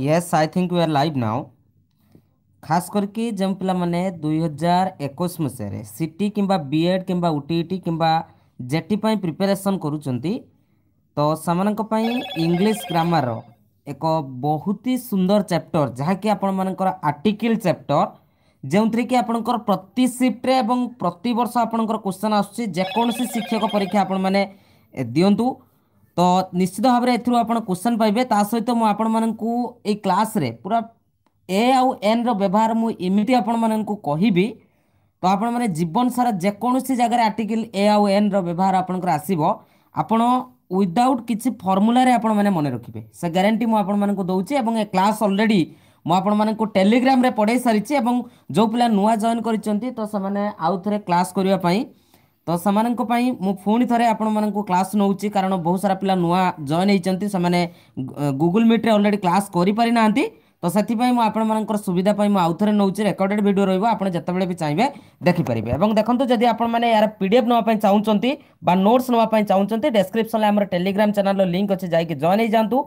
Yes I think you are live now ଖାସ୍ କରିକି ଯେଉଁ ପିଲାମାନେ ଦୁଇ ହଜାର ଏକୋଇଶ ମସିହାରେ ସି ଟି କିମ୍ବା ବି ଏଡ଼୍ କିମ୍ବା ଓ ଟି ଇ ଟି କିମ୍ବା ଜେ ଟି ପାଇଁ ପ୍ରିପାରେସନ୍ କରୁଛନ୍ତି ତ ସେମାନଙ୍କ ପାଇଁ ଇଂଲିଶ ଗ୍ରାମାରର ଏକ ବହୁତ ହି ସୁନ୍ଦର ଚାପ୍ଟର ଯାହାକି ଆପଣମାନଙ୍କର ଆର୍ଟିକିଲ୍ ଚାପ୍ଟର ଯେଉଁଥିରେ କି ଆପଣଙ୍କର ପ୍ରତି ସିଫ୍ଟରେ ଏବଂ ପ୍ରତିବର୍ଷ ଆପଣଙ୍କର କ୍ୱେଶ୍ଚନ୍ ଆସୁଛି ଯେକୌଣସି ଶିକ୍ଷକ ପରୀକ୍ଷା ଆପଣମାନେ ଦିଅନ୍ତୁ ତ ନିଶ୍ଚିତ ଭାବରେ ଏଥିରୁ ଆପଣ କ୍ୱେଶ୍ଚନ୍ ପାଇବେ ତା ସହିତ ମୁଁ ଆପଣମାନଙ୍କୁ ଏଇ କ୍ଲାସ୍ରେ ପୁରା ଏ ଆଉ ଏନ୍ର ବ୍ୟବହାର ମୁଁ ଏମିତି ଆପଣମାନଙ୍କୁ କହିବି ତ ଆପଣମାନେ ଜୀବନ ସାରା ଯେକୌଣସି ଜାଗାରେ ଆର୍ଟିକିଲ୍ ଏ ଆଉ ଏନ୍ର ବ୍ୟବହାର ଆପଣଙ୍କର ଆସିବ ଆପଣ ୱିଦାଉଟ୍ କିଛି ଫର୍ମୁଲାରେ ଆପଣମାନେ ମନେ ରଖିବେ ସେ ଗ୍ୟାରେଣ୍ଟି ମୁଁ ଆପଣମାନଙ୍କୁ ଦେଉଛି ଏବଂ ଏ କ୍ଲାସ୍ ଅଲରେଡ଼ି ମୁଁ ଆପଣମାନଙ୍କୁ ଟେଲିଗ୍ରାମରେ ପଢ଼ାଇ ସାରିଛି ଏବଂ ଯେଉଁ ପିଲା ନୂଆ ଜଏନ୍ କରିଛନ୍ତି ତ ସେମାନେ ଆଉ ଥରେ କ୍ଲାସ୍ କରିବା ପାଇଁ ତ ସେମାନଙ୍କ ପାଇଁ ମୁଁ ପୁଣି ଥରେ ଆପଣମାନଙ୍କୁ କ୍ଲାସ୍ ନେଉଛି କାରଣ ବହୁତ ସାରା ପିଲା ନୂଆ ଜଏନ୍ ହେଇଛନ୍ତି ସେମାନେ ଗୁଗୁଲ୍ ମିଟ୍ରେ ଅଲରେଡ଼ି କ୍ଲାସ୍ କରିପାରିନାହାନ୍ତି ତ ସେଥିପାଇଁ ମୁଁ ଆପଣମାନଙ୍କର ସୁବିଧା ପାଇଁ ମୁଁ ଆଉ ଥରେ ନେଉଛି ରେକର୍ଡ଼େଡ଼ ଭିଡ଼ିଓ ରହିବ ଆପଣ ଯେତେବେଳେ ବି ଚାହିଁବେ ଦେଖିପାରିବେ ଏବଂ ଦେଖନ୍ତୁ ଯଦି ଆପଣମାନେ ଏହାର ପି ଡି ଏଫ୍ ନେବା ପାଇଁ ଚାହୁଁଛନ୍ତି ବା ନୋଟ୍ସ ନେବା ପାଇଁ ଚାହୁଁଛନ୍ତି ଡେସ୍କ୍ରିପ୍ସନ୍ରେ ଆମର ଟେଲିଗ୍ରାମ ଚ୍ୟାନେଲ୍ର ଲିଙ୍କ୍ ଅଛି ଯାଇକି ଜଏନ୍ ହେଇଯାଆନ୍ତୁ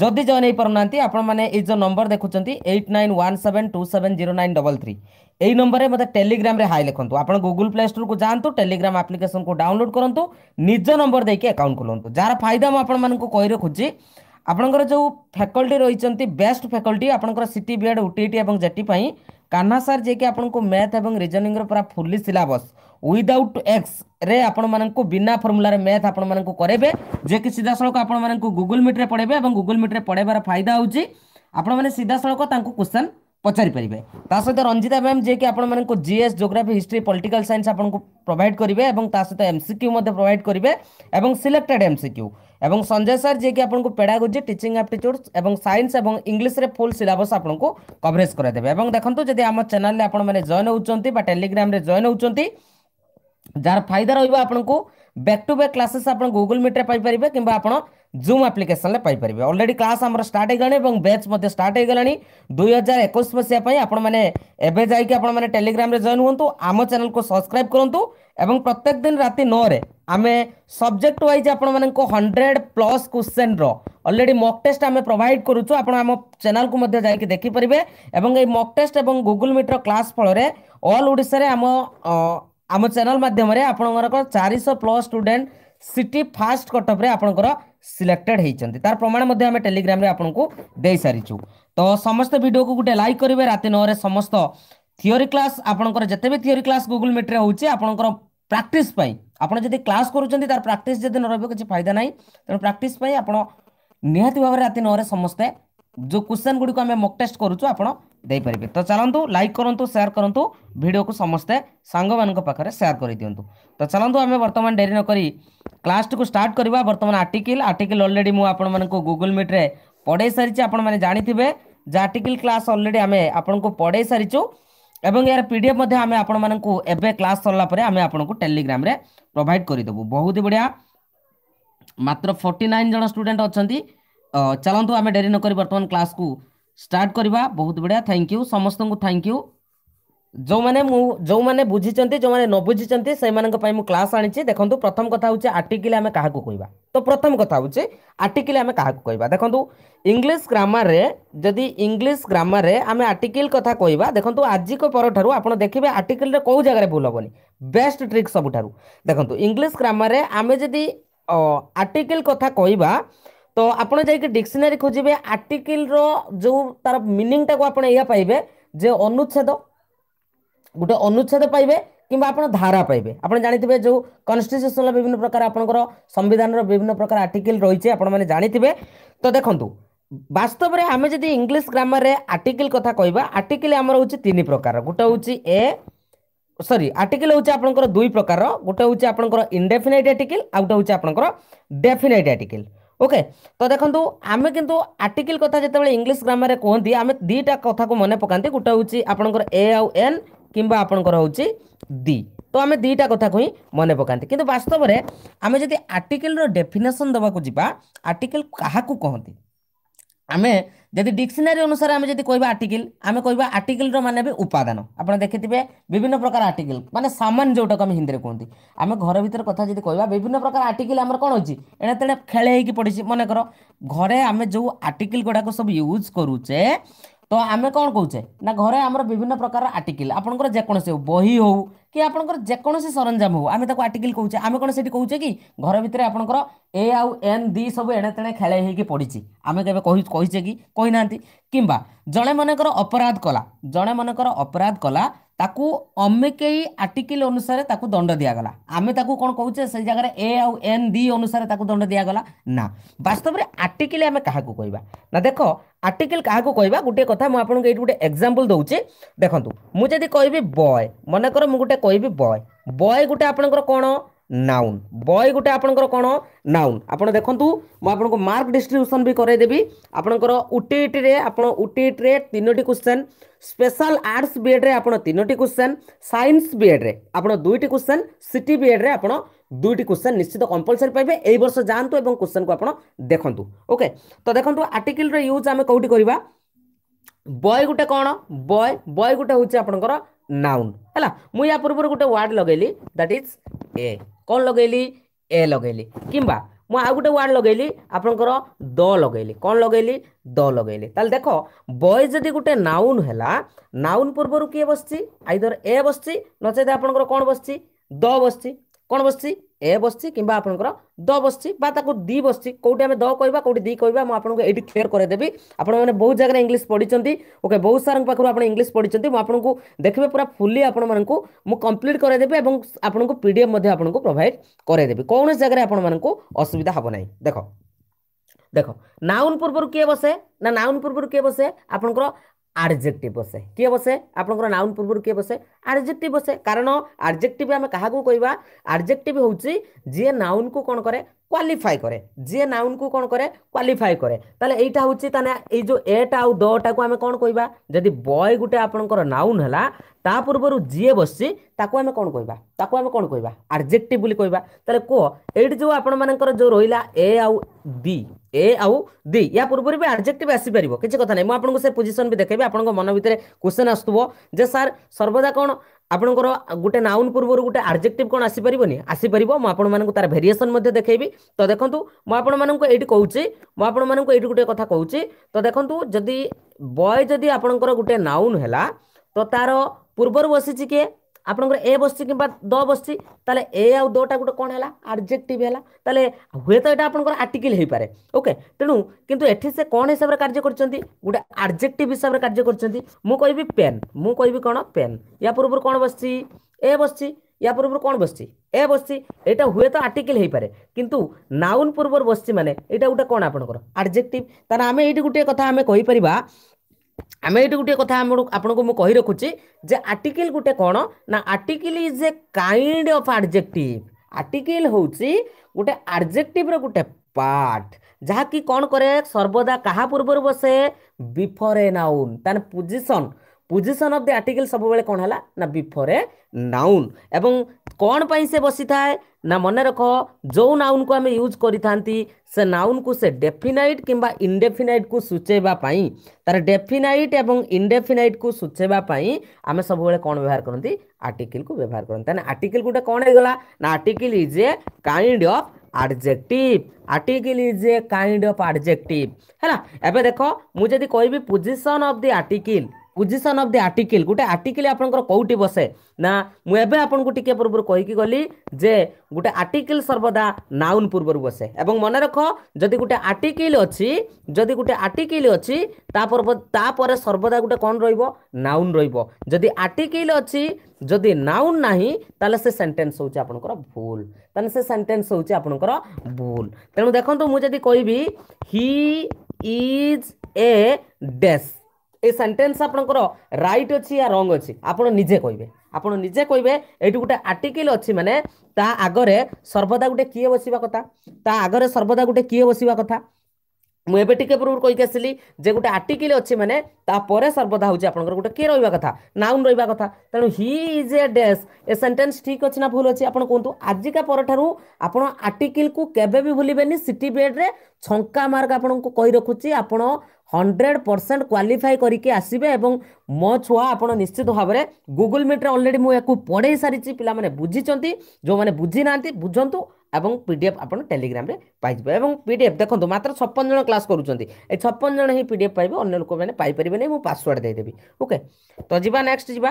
ଯଦି ଜଏନ୍ ହେଇପାରୁନାହାନ୍ତି ଆପଣମାନେ ଏଇ ଯେଉଁ ନମ୍ବର ଦେଖୁଛନ୍ତି eight nine one seven two seven zero nine double three यही नंबर में मतलब टेलीग्राम हाई लिखु आप गुगुल प्ले स्टोर को जातु टेलीग्राम आप्लिकेसन को डाउनलोड करूँ निज नंबर देखिए आकाउंट खोलतु जार फायदा मुझे कही रखुच्छी आपंकर जो फैकल्टी रही बेस्ट फैकल्टी आप सीटी बीएड ओटीईटी और जेटी कान्हा सार जे कि आपको मैथ और रिजनिंग पूरा फुल्ली सिलबस विदउट एक्स आपको बिना फर्मुला मैथ आपँ करेंगे जे कि सीधा सड़क आपँ गुगुल मिट्रे पढ़े और गुगुल मिट्रे पढ़ेबार फायदा हो सीधा सड़क क्वेश्चन पचारिपर सहित रंजिता मैम जी आप एस जोग्राफी हिस्ट्री पॉलिटिकल साइंस आपको प्रोवाइड करेंगे सहित एम सिक्यू प्रोवाइड करेंगे सिलेक्टेड एम सिक्यू और संजय सर जी आपको पेड़ागोजी टीचिंग आप्टिट्यूड्स और सैंस और इंग्लीश में फुल सिलेबस आपको कवरेज करदेवे और देखो जब आम चेल आपने जेन होती टेलीग्राम जॉन होती जार फायदा रोक back to back classes Google मिट्रेपर कि आप जूम आप्लिकेसन पापर अलरेडी क्लास आम स्टार्ट और बेच मैं स्टार्ट दुई हजार एक मसीहापे जाने टेलीग्राम जॉन हूँ आम चेल को सब्सक्राइब करूँ प्रत्येक दिन रात नौ आम सब्जेक्ट व्वज आप हंड्रेड प्लस क्वेश्चन रलरेडी मक टेस्ट आम प्रोभाइड करुचु आप चेल को देखिपर और मक टेस्ट और गुगुल मीटर क्लास फल अल्ल ओडा आम आम चेल मध्यम आपण चार शह प्लस स्टूडेंट ସିଟି ଫାଷ୍ଟ କଟଅଫ୍ରେ ଆପଣଙ୍କର ସିଲେକ୍ଟେଡ୍ ହେଇଛନ୍ତି ତାର ପ୍ରମାଣ ମଧ୍ୟ ଆମେ ଟେଲିଗ୍ରାମରେ ଆପଣଙ୍କୁ ଦେଇସାରିଛୁ ତ ସମସ୍ତ ଭିଡ଼ିଓକୁ ଗୋଟେ ଲାଇକ୍ କରିବେ ରାତି ନଅରେ ସମସ୍ତ থিওরি ক্লাস আপনার যেতে বি থিওরি ক্লাস গুগল মিট্রে হচ্ছে আপনার প্রাকটিস পাই আপনার যদি ক্লাস করছেন তার প্রাকটিস যদি ন রহব কিছু ফায়দা নাই তেমন প্রাকটিস পাই আপনার নিহতি ভাবে রাতে নরে সমস্তে যে কোশ্চেন গুড়ি আমি মক টেস্ট করছু আপনার देपारे तो चलो लाइक करूँ सेयार करूँ भिडियो को समस्ते सांग मानते सेयार कर दिंतु तो चलो आम बर्तमान डेरी नक क्लास टी स्टार्ट करवा बर्तमान आर्टिकल आर्टिकल अलरेडी मुझे गुगुल मिट्रे पढ़े सारी आप जाथे जो आर्टिकल क्लास अलरेडी आम आपको पढ़े सारी एवं यार पी डीएफ आम आप क्लास सरला आम आपको टेलीग्राम प्रोभाइड करदेबु बहुत ही बढ़िया मात्र फोर्टी नाइन जन स्टूडे अच्छा चलतु आम डेरी नक बर्तमान क्लास को ଷ୍ଟାର୍ଟ କରିବା ବହୁତ ବଢ଼ିଆ ଥ୍ୟାଙ୍କ ୟୁ ସମସ୍ତଙ୍କୁ ଥ୍ୟାଙ୍କ ୟୁ ଯେଉଁମାନେ ମୁଁ ଯେଉଁମାନେ ବୁଝିଛନ୍ତି ଯେଉଁମାନେ ନ ବୁଝିଛନ୍ତି ସେଇମାନଙ୍କ ପାଇଁ ମୁଁ କ୍ଲାସ୍ ଆଣିଛି ଦେଖନ୍ତୁ ପ୍ରଥମ କଥା ହେଉଛି ଆର୍ଟିକିଲ୍ ଆମେ କାହାକୁ କହିବା ତ ପ୍ରଥମ କଥା ହେଉଛି ଆର୍ଟିକିଲ୍ ଆମେ କାହାକୁ କହିବା ଦେଖନ୍ତୁ ଇଂଲିଶ ଗ୍ରାମାରରେ ଯଦି ଇଂଲିଶ ଗ୍ରାମାରରେ ଆମେ ଆର୍ଟିକିଲ୍ କଥା କହିବା ଦେଖନ୍ତୁ ଆଜିକ ପରଠାରୁ ଆପଣ ଦେଖିବେ ଆର୍ଟିକିଲ୍ରେ କେଉଁ ଜାଗାରେ ଭୁଲ ହେବନି ବେଷ୍ଟ ଟ୍ରିକ୍ ସବୁଠାରୁ ଦେଖନ୍ତୁ ଇଂଲିଶ ଗ୍ରାମାରରେ ଆମେ ଯଦି ଆର୍ଟିକିଲ୍ କଥା କହିବା তো ଆପଣ ଯାଇକି ଡିକ୍ସନାରୀ ଖୋଜିବେ ଆର୍ଟିକିଲର ଯେଉଁ ତାର ମିନିଂଟାକୁ ଆପଣ ଏଇଆ ପାଇବେ ଯେ ଅନୁଚ୍ଛେଦ ଗୋଟେ ଅନୁଚ୍ଛେଦ ପାଇବେ কিংবা আপনার ধারা পাইবে আপনার জাঁথিবে যে কনস্টিট্যুশনর বিভিন্ন প্রকার আপনার সংবিধানর বিভিন্ন প্রকার আর্টিকল রয়েছে আপনার মানে জাঁথিবে তো দেখুন বাস্তবরে আমি যদি ইংলিশ গ্রামারে আর্টিকল কথা কহবা আর্টিকল আমার হচ্ছে তিন প্রকার গোটা হচ্ছে এ সরি আর্টিকল হচ্ছে আপনার দুই প্রকার গোটা হচ্ছে আপনার ইনডেফিনাইট আর্টিকল আউটা হচ্ছে আপনার ডেফিনাইট আর্টিকল ওকে ତ ଦେଖନ୍ତୁ ଆମେ କିନ୍ତୁ ଆର୍ଟିକିଲ୍ କଥା ଯେତେବେଳେ ଇଂଲିଶ ଗ୍ରାମାରରେ କୁହନ୍ତି ଆମେ ଦୁଇଟା କଥାକୁ ମନେ ପକାନ୍ତି ଗୋଟେ ହେଉଛି ଆପଣଙ୍କର ଏ ଆଉ ଏନ୍ କିମ୍ବା ଆପଣଙ୍କର ହେଉଛି ଦି ତ ଆମେ ଦୁଇଟା କଥାକୁ ହିଁ ମନେ ପକାନ୍ତି କିନ୍ତୁ ବାସ୍ତବରେ ଆମେ ଯଦି ଆର୍ଟିକିଲ୍ର ଡେଫିନେସନ୍ ଦେବାକୁ ଯିବା ଆର୍ଟିକିଲ୍ କାହାକୁ କହନ୍ତି ଆମେ ଯଦି ଡିକ୍ସନାରୀ ଅନୁସାରେ ଆମେ ଯଦି କହିବା ଆର୍ଟିକିଲ୍ ଆମେ କହିବା ଆର୍ଟିକିଲ୍ର ମାନେ ବି ଉପାଦାନ ଆପଣ ଦେଖିଥିବେ ବିଭିନ୍ନ ପ୍ରକାର ଆର୍ଟିକିଲ୍ ମାନେ ସାମାନ ଯେଉଁଟାକୁ ଆମେ ହିନ୍ଦୀରେ କୁହନ୍ତି ଆମେ ଘର ଭିତରେ କଥା ଯଦି କହିବା ବିଭିନ୍ନ ପ୍ରକାର ଆର୍ଟିକିଲ୍ ଆମର କ'ଣ ଅଛି ଏଣେ ତେଣେ ଖେଳେ ହେଇକି ପଡ଼ିଛି ମନେକର ଘରେ ଆମେ ଯେଉଁ ଆର୍ଟିକିଲ୍ ଗୁଡ଼ାକ ସବୁ ୟୁଜ୍ କରୁଛେ ତ ଆମେ କ'ଣ କହୁଛେ ନା ଘରେ ଆମର ବିଭିନ୍ନ ପ୍ରକାର ଆର୍ଟିକିଲ୍ ଆପଣଙ୍କର ଯେକୌଣସି ବହି ହେଉ କି ଆପଣଙ୍କର ଯେକୌଣସି ସରଞ୍ଜାମ ହଉ ଆମେ ତାକୁ ଆର୍ଟିକିଲ୍ କହୁଛେ ଆମେ କ'ଣ ସେଠି କହୁଛେ କି ଘର ଭିତରେ ଆପଣଙ୍କର ଏ ଆଉ ଏନ୍ ଦି ସବୁ ଏଣେ ତେଣେ ଖେଳେଇ ହେଇକି ପଡ଼ିଛି ଆମେ କେବେ କହିଛେ କି କହିନାହାନ୍ତି କିମ୍ବା ଜଣେ ମନେକର ଅପରାଧ କଲା ଜଣେ ମନେକର ଅପରାଧ କଲା ତାକୁ ଅମିକେଇ ଆର୍ଟିକିଲ ଅନୁସାରେ ତାକୁ ଦଣ୍ଡ ଦିଆଗଲା ଆମେ ତାକୁ କ'ଣ କହୁଛେ ସେଇ ଜାଗାରେ ଏ ଆଉ ଏନ୍ ଦି ଅନୁସାରେ ତାକୁ ଦଣ୍ଡ ଦିଆଗଲା ନା ବାସ୍ତବରେ ଆର୍ଟିକିଲ ଆମେ କାହାକୁ କହିବା ନା ଦେଖ ଆର୍ଟିକିଲ କାହାକୁ କହିବା ଗୋଟିଏ କଥା ମୁଁ ଆପଣଙ୍କୁ ଏଇଠି ଗୋଟେ ଏକ୍ଜାମ୍ପଲ୍ ଦେଉଛି ଦେଖନ୍ତୁ ମୁଁ ଯଦି କହିବି ବୟ ମନେକର ମୁଁ ଗୋଟେ କହିବି ବୟ ବୟ ଗୋଟେ ଆପଣଙ୍କର କ'ଣ ନାଉନ୍ ବୟ ଗୋଟେ ଆପଣଙ୍କର କ'ଣ ନାଉନ୍ ଆପଣ ଦେଖନ୍ତୁ ମୁଁ ଆପଣଙ୍କୁ ମାର୍କ ଡିଷ୍ଟ୍ରିବ୍ୟୁସନ୍ ବି କରେଇଦେବି ଆପଣଙ୍କର ଉଟିଇଟିରେ ଆପଣ ଉଟିଇଟିରେ ତିନୋଟି କ୍ୱେଶ୍ଚନ୍ ସ୍ପେଶାଲ ଆର୍ଟ୍ସ ବିଏଡ଼୍ରେ ଆପଣ ତିନୋଟି କ୍ୱେଶ୍ଚନ୍ ସାଇନ୍ସ ବିଏଡ଼୍ରେ ଆପଣ ଦୁଇଟି କ୍ୱେଶ୍ଚନ୍ ସିଟି ବିଏଡ଼୍ରେ ଆପଣ দুইটি কোশ্চেন নিশ্চিত কম্পলসরি পাইবে এই বর্ষ যাতে এবং কোশ্চেন আপনার দেখুন ওকে তো দেখুন আর্টিকলর ইউজ আমি কোটি করা বয় গোটে কোণ বয় বয় গোটে হচ্ছে আপনার নাউন হল মু ইয়া পূর্ব গোটে ওয়ার্ড লগাইলি দ্যাট ইজ এ କ'ଣ ଲଗେଇଲି ଏ ଲଗେଇଲି କିମ୍ବା ମୁଁ ଆଉ ଗୋଟେ ୱାର୍ଡ଼ ଲଗେଇଲି ଆପଣଙ୍କର ଦ ଲଗେଇଲି କ'ଣ ଲଗେଇଲି ଦ ଲଗେଇଲି ତାହେଲେ ଦେଖ ବୟ ଯଦି ଗୋଟେ ନାଉନ୍ ହେଲା ନାଉନ୍ ପୂର୍ବରୁ କିଏ ବସିଛି ଆଇଦର ଏ ବସିଛି ନଚେତ ଆପଣଙ୍କର କ'ଣ ବସିଛି ଦ ବସିଛି କ'ଣ ବସିଛି ଏ ବସିଛି କିମ୍ବା ଆପଣଙ୍କର ଦ ବସିଛି ବା ତାକୁ ଦି ବସିଛି କେଉଁଠି ଆମେ ଦ କହିବା କେଉଁଠି ଦି କହିବା ମୁଁ ଆପଣଙ୍କୁ ଏଇଠି କ୍ଲିୟର କରାଇଦେବି ଆପଣମାନେ ବହୁତ ଜାଗାରେ ଇଂଲିଶ ପଢ଼ିଛନ୍ତି ଓକେ ବହୁତ ସାର୍ଙ୍କ ପାଖରୁ ଆପଣ ଇଂଲିଶ ପଢ଼ିଛନ୍ତି ମୁଁ ଆପଣଙ୍କୁ ଦେଖିବେ ପୁରା ଫୁଲି ଆପଣମାନଙ୍କୁ ମୁଁ କମ୍ପ୍ଲିଟ୍ କରାଇଦେବି ଏବଂ ଆପଣଙ୍କୁ ପି ଡି ଏଫ୍ ମଧ୍ୟ ଆପଣଙ୍କୁ ପ୍ରୋଭାଇଡ଼ କରାଇଦେବି କୌଣସି ଜାଗାରେ ଆପଣମାନଙ୍କୁ ଅସୁବିଧା ହେବ ନାହିଁ ଦେଖ ଦେଖ ନାଉନ୍ ପୂର୍ବରୁ କିଏ ବସେ ନା ନାଉନ୍ ପୂର୍ବରୁ କିଏ ବସେ ଆପଣଙ୍କର ଆଡ଼ଜେକ୍ଟିଭ ବସେ କିଏ ବସେ ଆପଣଙ୍କର ନାଉନ୍ ପୂର୍ବରୁ କିଏ ବସେ ଆଡ଼ଜେକ୍ଟିଭ ବସେ କାରଣ ଆଡ଼ଜେକ୍ଟିଭ ଆମେ କାହାକୁ କହିବା ଆଡ଼ଜେକ୍ଟିଭ ହେଉଛି ଯିଏ ନାଉନ୍କୁ କ'ଣ କରେ କ୍ୱାଲିଫାଏ କରେ ଯିଏ ନାଉନ୍କୁ କ'ଣ କରେ କ୍ୱାଲିଫାଏ କରେ ତାହେଲେ ଏଇଟା ହେଉଛି ତାହେଲେ ଏଇ ଯେଉଁ ଏଟା ଆଉ ଦଟାକୁ ଆମେ କ'ଣ କହିବା ଯଦି ବୟ ଗୋଟେ ଆପଣଙ୍କର ନାଉନ୍ ହେଲା ତା ପୂର୍ବରୁ ଯିଏ ବସିଛି ତାକୁ ଆମେ କ'ଣ କହିବା ତାକୁ ଆମେ କ'ଣ କହିବା ଆଡ଼ଜେକ୍ଟିଭ୍ ବୋଲି କହିବା ତାହେଲେ କୁହ ଏଇଠି ଯେଉଁ ଆପଣମାନଙ୍କର ଯେଉଁ ରହିଲା ଏ ଆଉ ବି ଏ ଆଉ ଦି ୟା ପୂର୍ବରୁ ବି ଆଡ଼ଜେକ୍ଟିଭ୍ ଆସିପାରିବ କିଛି କଥା ନାହିଁ ମୁଁ ଆପଣଙ୍କୁ ସେ ପୋଜିସନ୍ ବି ଦେଖେଇବି ଆପଣଙ୍କ ମନ ଭିତରେ କ୍ୱେଶ୍ଚନ୍ ଆସୁଥିବ ଯେ ସାର୍ ସର୍ବଦା କ'ଣ ଆପଣଙ୍କର ଗୋଟେ ନାଉନ୍ ପୂର୍ବରୁ ଗୋଟେ ଆର୍ଜେକ୍ଟିଭ୍ କ'ଣ ଆସିପାରିବନି ଆସିପାରିବ ମୁଁ ଆପଣମାନଙ୍କୁ ତାର ଭେରିଏସନ୍ ମଧ୍ୟ ଦେଖେଇବି ତ ଦେଖନ୍ତୁ ମୁଁ ଆପଣମାନଙ୍କୁ ଏଇଠି କହୁଛି ମୁଁ ଆପଣମାନଙ୍କୁ ଏଇଠି ଗୋଟେ କଥା କହୁଛି ତ ଦେଖନ୍ତୁ ଯଦି ବୟ ଯଦି ଆପଣଙ୍କର ଗୋଟେ ନାଉନ୍ ହେଲା ତ ତାର ପୂର୍ବରୁ ବସିଛି କିଏ ଆପଣଙ୍କର ଏ ବସିଛି କିମ୍ବା ଦ ବସିଛି ତାହେଲେ ଏ ଆଉ ଦଟା ଗୋଟେ କ'ଣ ହେଲା ଆଡ଼ଜେକ୍ଟିଭ୍ ହେଲା ତାହେଲେ ହୁଏତ ଏଇଟା ଆପଣଙ୍କର ଆର୍ଟିକିଲ୍ ହେଇପାରେ ଓକେ ତେଣୁ କିନ୍ତୁ ଏଠି ସେ କ'ଣ ହିସାବରେ କାର୍ଯ୍ୟ କରିଛନ୍ତି ଗୋଟେ ଆଡ଼ଜେକ୍ଟିଭ୍ ହିସାବରେ କାର୍ଯ୍ୟ କରିଛନ୍ତି ମୁଁ କହିବି ପେନ୍ ମୁଁ କହିବି କ'ଣ ପେନ୍ ୟା ପୂର୍ବରୁ କ'ଣ ବସିଛି ଏ ବସିଛି ୟା ପୂର୍ବରୁ କ'ଣ ବସିଛି ଏ ବସିଛି ଏଇଟା ହୁଏତ ଆର୍ଟିକିଲ୍ ହେଇପାରେ କିନ୍ତୁ ନାଉନ୍ ପୂର୍ବରୁ ବସିଛି ମାନେ ଏଇଟା ଗୋଟେ କ'ଣ ଆପଣଙ୍କର ଆଡ଼ଜେକ୍ଟିଭ୍ ତାହେଲେ ଆମେ ଏଇଠି ଗୋଟିଏ କଥା ଆମେ କହିପାରିବା ଆମେ ଏଇଠି ଗୋଟିଏ କଥା ଆମ ଆପଣଙ୍କୁ ମୁଁ କହି ରଖୁଛି ଯେ ଆର୍ଟିକିଲ୍ ଗୋଟେ କ'ଣ ନା article is a kind of adjective article ହେଉଛି ଗୋଟେ ଆଡ଼ଜେକ୍ଟିଭ୍ର ଗୋଟେ ପାର୍ଟ ଯାହାକି କ'ଣ କରେ ସର୍ବଦା କାହା ପୂର୍ବରୁ ବସେ ବିଫୋର୍ ଏ ନାଉନ୍ ତାର position position of the article सब बेले कौन है ना बिफोर ए नाउन एवं कौन पर से बसी थाए ना मन रख जो नाउन को आम यूज कर से नाउन को से डेफिनाइट किंबा इनडेफिनाइट को सूचेवाई तार डेफिनाइट एवं इनडेफिनाइट को सूचेवाई आम सब कौन व्यवहार करती आर्टिकल को व्यवहार करते आर्टिकल गोटे कौन होगा ना article is a kind of adjective article is a kind of adjective है एवं देख मुझे कहि position of the article position of the article ଗୋଟେ ଆର୍ଟିକିଲ୍ ଆପଣଙ୍କର କେଉଁଠି ବସେ ନା ମୁଁ ଏବେ ଆପଣଙ୍କୁ ଟିକିଏ ପୂର୍ବରୁ କହିକି ଗଲି ଯେ ଗୋଟେ ଆର୍ଟିକିଲ୍ ସର୍ବଦା ନାଉନ୍ ପୂର୍ବରୁ ବସେ ଏବଂ ମନେ ରଖ ଯଦି ଗୋଟେ ଆର୍ଟିକିଲ୍ ଅଛି ଯଦି ଗୋଟେ ଆର୍ଟିକିଲ୍ ଅଛି ତା ପର୍ବ ତାପରେ ସର୍ବଦା ଗୋଟେ କ'ଣ ରହିବ ନାଉନ୍ ରହିବ ଯଦି ଆର୍ଟିକିଲ୍ ଅଛି ଯଦି ନାଉନ୍ ନାହିଁ ତାହେଲେ ସେ ସେଣ୍ଟେନ୍ସ ହେଉଛି ଆପଣଙ୍କର ଭୁଲ ତାହେଲେ ସେ ସେଣ୍ଟେନ୍ସ ହେଉଛି ଆପଣଙ୍କର ଭୁଲ ତେଣୁ ଦେଖନ୍ତୁ ମୁଁ ଯଦି କହିବି ହି ଇଜ୍ ଏ ଡେସ୍ এই সেন্টেন্স আপনার রাইট অছি আর রং অছি আপনার নিজে কইবে আপনার নিজে কইবে এইটি গোটে আর্টিকেল অছি মানে তা আগরে সর্বদা গোটে কিয়ে বসিবা কথা তা আগরে সর্বদা গোটে কিয়ে বসিবা কথা ମୁଁ ଏବେ ଟିକେ ପୂର୍ବରୁ କହିକି ଆସିଲି ଯେ ଗୋଟେ ଆର୍ଟିକିଲ୍ ଅଛି ମାନେ ତାପରେ ସର୍ବଦା ହେଉଛି ଆପଣଙ୍କର ଗୋଟେ କିଏ ରହିବା କଥା ନାଉନ୍ ରହିବା କଥା ତେଣୁ he is a dash a sentence ଠିକ୍ ଅଛି ନା ଭୁଲ ଅଛି ଆପଣ କୁହନ୍ତୁ ଆଜିକା ପରଠାରୁ ଆପଣ ଆର୍ଟିକିଲ୍କୁ କେବେ ବି ଭୁଲିବେନି ସିଟି ବେଡ଼୍ରେ ଛଙ୍କା ମାର୍କ ଆପଣଙ୍କୁ କହି ରଖୁଛି ଆପଣ ହଣ୍ଡ୍ରେଡ଼ ପରସେଣ୍ଟ କ୍ୱାଲିଫାଏ କରିକି ଆସିବେ ଏବଂ ମୋ ଛୁଆ ଆପଣ ନିଶ୍ଚିତ ଭାବରେ ଗୁଗୁଲ୍ ମିଟ୍ରେ ଅଲରେଡ଼ି ମୁଁ ୟାକୁ ପଢ଼େଇ ସାରିଛି ପିଲାମାନେ ବୁଝିଛନ୍ତି ଯେଉଁମାନେ ବୁଝିନାହାନ୍ତି ବୁଝନ୍ତୁ ଏବଂ ପି ଡି ଏଫ୍ ଆପଣ ଟେଲିଗ୍ରାମରେ ପାଇଯିବେ ଏବଂ ପି ଡି ଏଫ୍ ଦେଖନ୍ତୁ ମାତ୍ର ଛପନ ଜଣ କ୍ଲାସ୍ କରୁଛନ୍ତି ଏ ଛପନ ଜଣ ହିଁ ପି ଡି ଏଫ୍ ପାଇବେ ଅନ୍ୟ ଲୋକମାନେ ପାଇପାରିବେନି ମୁଁ ପାସୱାର୍ଡ଼ ଦେଇଦେବି ଓକେ ତ ଯିବା ନେକ୍ସଟ ଯିବା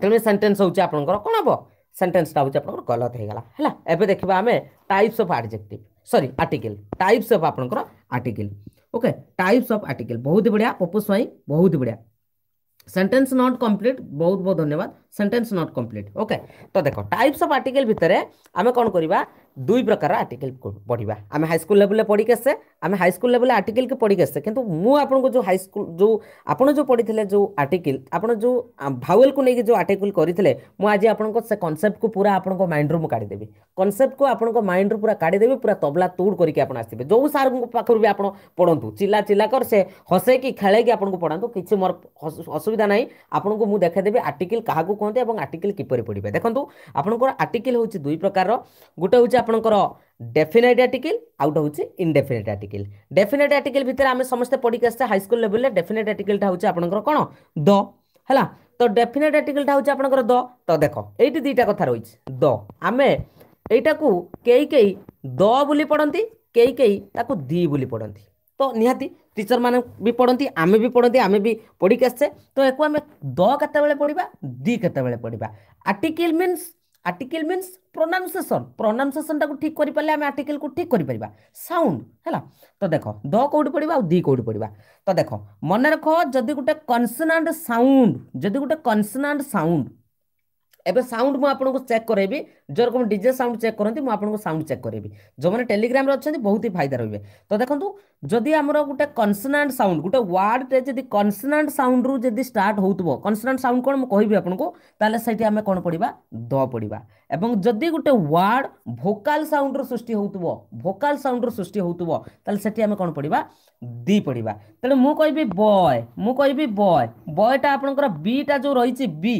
ତେଣୁ ସେଣ୍ଟେନ୍ସ ହେଉଛି ଆପଣଙ୍କର କ'ଣ ହେବ ସେଣ୍ଟେନ୍ସଟା ହେଉଛି ଆପଣଙ୍କର ଗଲତ ହେଇଗଲା ହେଲା ଏବେ ଦେଖିବା ଆମେ types of adjective sorry article types of ଆପଣଙ୍କର article okay types of article बहुत ही बढ़िया पप्पू स्वाई बहुत ही बढ़िया सेंटेंस नॉट कंप्लीट बहुत बहुत धन्यवाद सेंटेंस नॉट कंप्लीट ओके तो देखो टाइप्स ऑफ आर्टिकल भितर आम कौन करवा দুই প্রকার আর্টিকেল পড়া আমি হাইস্কুল লেভেলে পড়িকি আসে আমি হাইস্কুল লেভেলে আর্টিকেল কি পড়িকি আসে কিন্তু মু আপনার যে হাইস্কুল যে আপনার যে পড়িলে যে আর্টিকেল আপনার যে ভাওয়েল কু নেই যে আর্টিকেল করে মু আজ আপনার সে কনসেপ্ট কু পুরা আপনার মাইন্ড্রু মু কাড়িদেবি কনসেপ্ট কু আপনার মাইন্ড্রু পুরা কাড়িদেবি পুরা তবলা তুড় করি আপনার আসবে যে সার পাখু বি আপনার পড়ু চিলা চিলা কর সে হসেকি খেলেকি আপনার পড়াতু কিছু মোর অসুবিধা নাই আপনার মু দেখাদেবি আর্টিকেল কাহকু কুহতি এবং আর্টিকেল কিপর পড়বে দেখুন আপনার আর্টিকেল হচ্ছে দুই প্রকার গোটে হচ্ছে আপনার ডেফিনাইট আর্টিকেল আউটা হচ্ছে ইনডেফিনাইট আর্টিকেল ডেফিনাইট আর্টিকেল ভিতরে আমি সমস্তে পড়িকি আসছে হাইস্কুল লেভেলে ডেফিনাইট আর্টিকেলটা হচ্ছে আপনার কোণ দ হ্যাঁ তো ডেফিনেট আর্টিকেলটা হচ্ছে আপনার দ তো দেখ এইটি দুইটা কথা রয়েছে দ আমি এইটাকু কেই কেই দ বলে পড়তে কেই কেই তাকে দি বলে পড়তে তো নিহতি টিচর মানে বি পড়তে আমি বি পড়তে আমি বি পড়িকি আসছে তো একু আমি দ কেতবে পড়া দি কেতবে পড়া article means article means pronunciation প্রোনাউন্সিয়েসনটাকে ঠিক করে পারলে আমি আর্টিকেলকে ঠিক করে পারিবা সাউন্ড হ্যাঁ তো দেখ দ কোটি পড়া আ দি কোটি পড়া তো দেখ মনে রাখ যদি গোটে কনসোনান্ট সাউন্ড যদি গোটে কনসোনান্ট সাউন্ড ଏବେ ସାଉଣ୍ଡ ମୁଁ ଆପଣଙ୍କୁ ଚେକ୍ କରାଇବି ଯେଉଁରକମ ଡିଜେ ସାଉଣ୍ଡ ଚେକ୍ କରନ୍ତି ମୁଁ ଆପଣଙ୍କୁ ସାଉଣ୍ଡ ଚେକ୍ କରାଇବି ଯେଉଁମାନେ ଟେଲିଗ୍ରାମରେ ଅଛନ୍ତି ବହୁତ ହି ଫାଇଦା ରହିବେ ତ ଦେଖନ୍ତୁ ଯଦି ଆମର ଗୋଟେ କନସନାଣ୍ଟ ସାଉଣ୍ଡ ଗୋଟେ ୱାର୍ଡ଼ରେ ଯଦି କନସନାଣ୍ଟ ସାଉଣ୍ଡରୁ ଯଦି ଷ୍ଟାର୍ଟ ହେଉଥିବ କନସନାଣ୍ଟ ସାଉଣ୍ଡ କ'ଣ ମୁଁ କହିବି ଆପଣଙ୍କୁ ତାହେଲେ ସେଇଠି ଆମେ କ'ଣ ପଢ଼ିବା ଦ ପଢ଼ିବା ଏବଂ ଯଦି ଗୋଟେ ୱାର୍ଡ଼ ଭୋକାଲ ସାଉଣ୍ଡରୁ ସୃଷ୍ଟି ହେଉଥିବ ଭୋକାଲ ସାଉଣ୍ଡରୁ ସୃଷ୍ଟି ହେଉଥିବ ତାହେଲେ ସେଠି ଆମେ କ'ଣ ପଢ଼ିବା ଦି ପଢ଼ିବା ତେଣୁ ମୁଁ କହିବି ବୟ ମୁଁ କହିବି ବୟ ବୟଟା ଆପଣଙ୍କର ବିଟା ଯେଉଁ ରହିଛି ବି